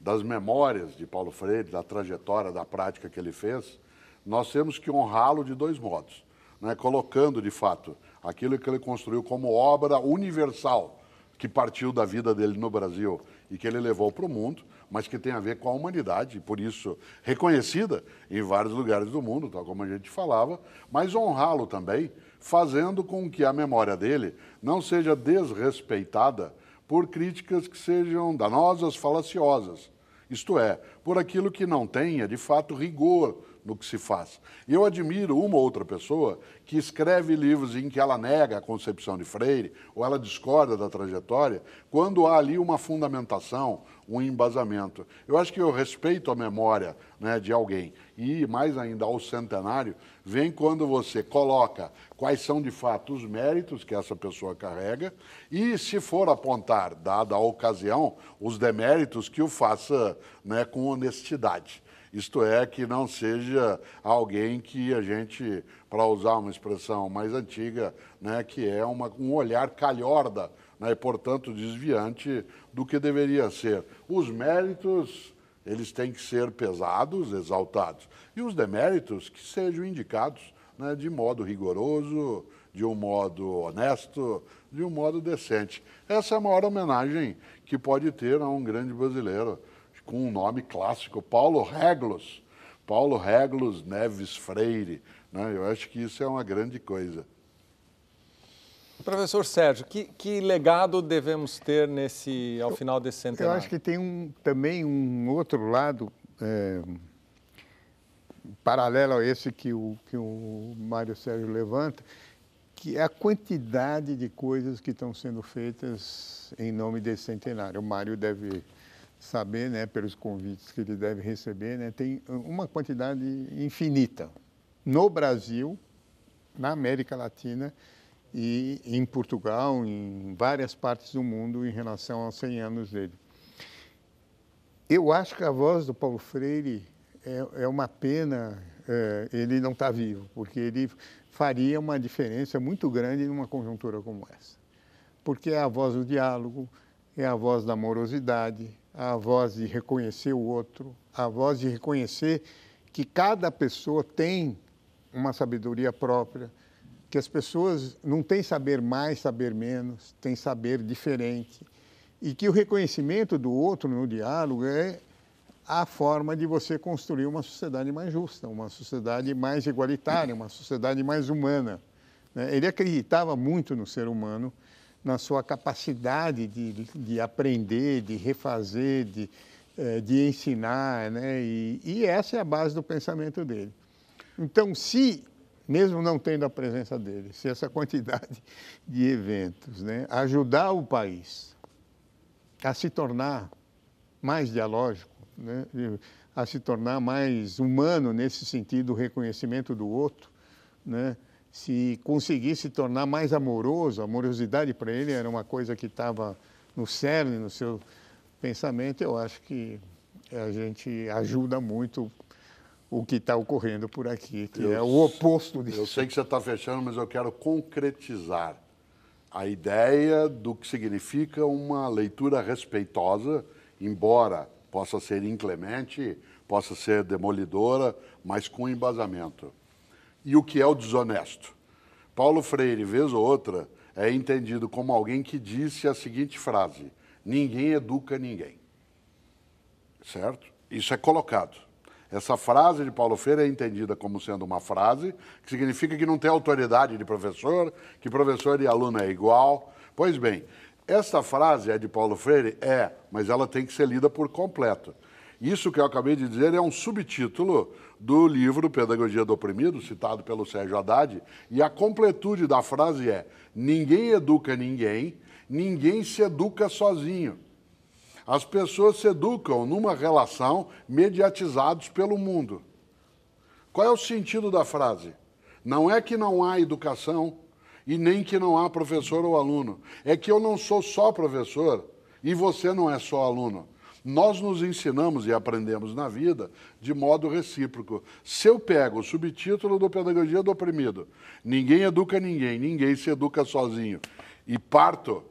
Das memórias de Paulo Freire, da trajetória, da prática que ele fez, nós temos que honrá-lo de dois modos. Né? Colocando, de fato, aquilo que ele construiu como obra universal que partiu da vida dele no Brasil e que ele levou para o mundo, mas que tem a ver com a humanidade, por isso reconhecida em vários lugares do mundo, tal como a gente falava, mas honrá-lo também, fazendo com que a memória dele não seja desrespeitada por críticas que sejam danosas, falaciosas. Isto é, por aquilo que não tenha de fato rigor no que se faz. E eu admiro uma outra pessoa que escreve livros em que ela nega a concepção de Freire ou ela discorda da trajetória, quando há ali uma fundamentação, um embasamento. Eu acho que eu respeito a memória né, de alguém e, mais ainda, ao centenário, vem quando você coloca quais são de fato os méritos que essa pessoa carrega e, se for apontar, dada a ocasião, os deméritos que o faça né, com honestidade. Isto é, que não seja alguém que a gente, para usar uma expressão mais antiga, né, que é uma, um olhar calhorda né, e, portanto, desviante do que deveria ser. Os méritos, eles têm que ser pesados, exaltados, e os deméritos que sejam indicados né, de modo rigoroso, de um modo honesto, de um modo decente. Essa é a maior homenagem que pode ter a um grande brasileiro com um nome clássico, Paulo Reglos. Paulo Reglos Neves Freire. Né? Eu acho que isso é uma grande coisa. Professor Sérgio, que, que legado devemos ter nesse, ao final desse centenário? Eu acho que tem um, também um outro lado é, paralelo a esse que o, que o Mário Sérgio levanta, que é a quantidade de coisas que estão sendo feitas em nome desse centenário. O Mário deve saber, né, pelos convites que ele deve receber, né, tem uma quantidade infinita no Brasil, na América Latina e em Portugal, em várias partes do mundo em relação aos 100 anos dele. Eu acho que a voz do Paulo Freire é, é uma pena é, ele não estar tá vivo, porque ele faria uma diferença muito grande numa conjuntura como essa. Porque é a voz do diálogo, é a voz da amorosidade, a voz de reconhecer o outro, a voz de reconhecer que cada pessoa tem uma sabedoria própria, que as pessoas não têm saber mais, saber menos, têm saber diferente. E que o reconhecimento do outro no diálogo é a forma de você construir uma sociedade mais justa, uma sociedade mais igualitária, uma sociedade mais humana. Né? Ele acreditava muito no ser humano na sua capacidade de, de aprender, de refazer, de, eh, de ensinar, né? E, e essa é a base do pensamento dele. Então, se mesmo não tendo a presença dele, se essa quantidade [laughs] de eventos, né, ajudar o país a se tornar mais dialógico, né, a se tornar mais humano nesse sentido, o reconhecimento do outro, né, se conseguisse tornar mais amoroso, a amorosidade para ele era uma coisa que estava no cerne, no seu pensamento, eu acho que a gente ajuda muito o que está ocorrendo por aqui, que eu, é o oposto disso. Eu sei que você está fechando, mas eu quero concretizar a ideia do que significa uma leitura respeitosa, embora possa ser inclemente, possa ser demolidora, mas com embasamento e o que é o desonesto. Paulo Freire, vez ou outra, é entendido como alguém que disse a seguinte frase: Ninguém educa ninguém. Certo? Isso é colocado. Essa frase de Paulo Freire é entendida como sendo uma frase que significa que não tem autoridade de professor, que professor e aluno é igual. Pois bem, essa frase é de Paulo Freire? É, mas ela tem que ser lida por completo. Isso que eu acabei de dizer é um subtítulo do livro Pedagogia do Oprimido, citado pelo Sérgio Haddad, e a completude da frase é: ninguém educa ninguém, ninguém se educa sozinho. As pessoas se educam numa relação mediatizados pelo mundo. Qual é o sentido da frase? Não é que não há educação e nem que não há professor ou aluno. É que eu não sou só professor e você não é só aluno. Nós nos ensinamos e aprendemos na vida de modo recíproco. Se eu pego o subtítulo do Pedagogia do Oprimido, ninguém educa ninguém, ninguém se educa sozinho, e parto,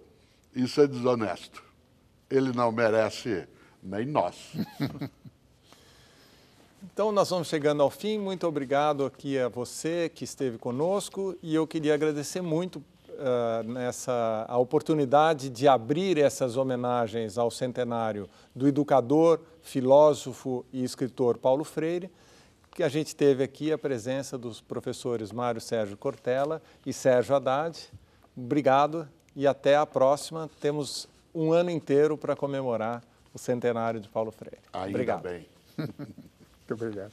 isso é desonesto. Ele não merece nem nós. [laughs] Então, nós vamos chegando ao fim. Muito obrigado aqui a você que esteve conosco e eu queria agradecer muito uh, nessa a oportunidade de abrir essas homenagens ao centenário do educador, filósofo e escritor Paulo Freire, que a gente teve aqui a presença dos professores Mário Sérgio Cortella e Sérgio Haddad. Obrigado e até a próxima. Temos um ano inteiro para comemorar o centenário de Paulo Freire. Ainda obrigado. bem. [laughs] Muito obrigado.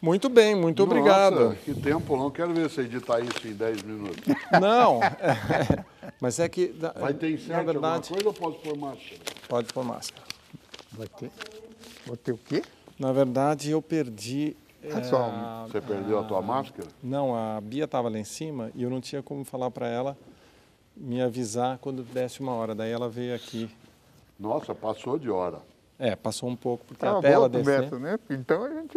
Muito bem, muito Nossa, obrigado. Que tempo não quero ver você editar isso em 10 minutos. Não, [laughs] [laughs] mas é que. Vai ter incerto na verdade, coisa ou pode pôr máscara? Pode pôr máscara. Vai ter. Vou ter o quê? Na verdade, eu perdi. É, só, eh, você perdeu a, a tua ah, máscara? Não, a Bia estava lá em cima e eu não tinha como falar para ela me avisar quando desse uma hora. Daí ela veio aqui. Nossa, passou de hora. É, passou um pouco, porque a tá até ela né? Então a gente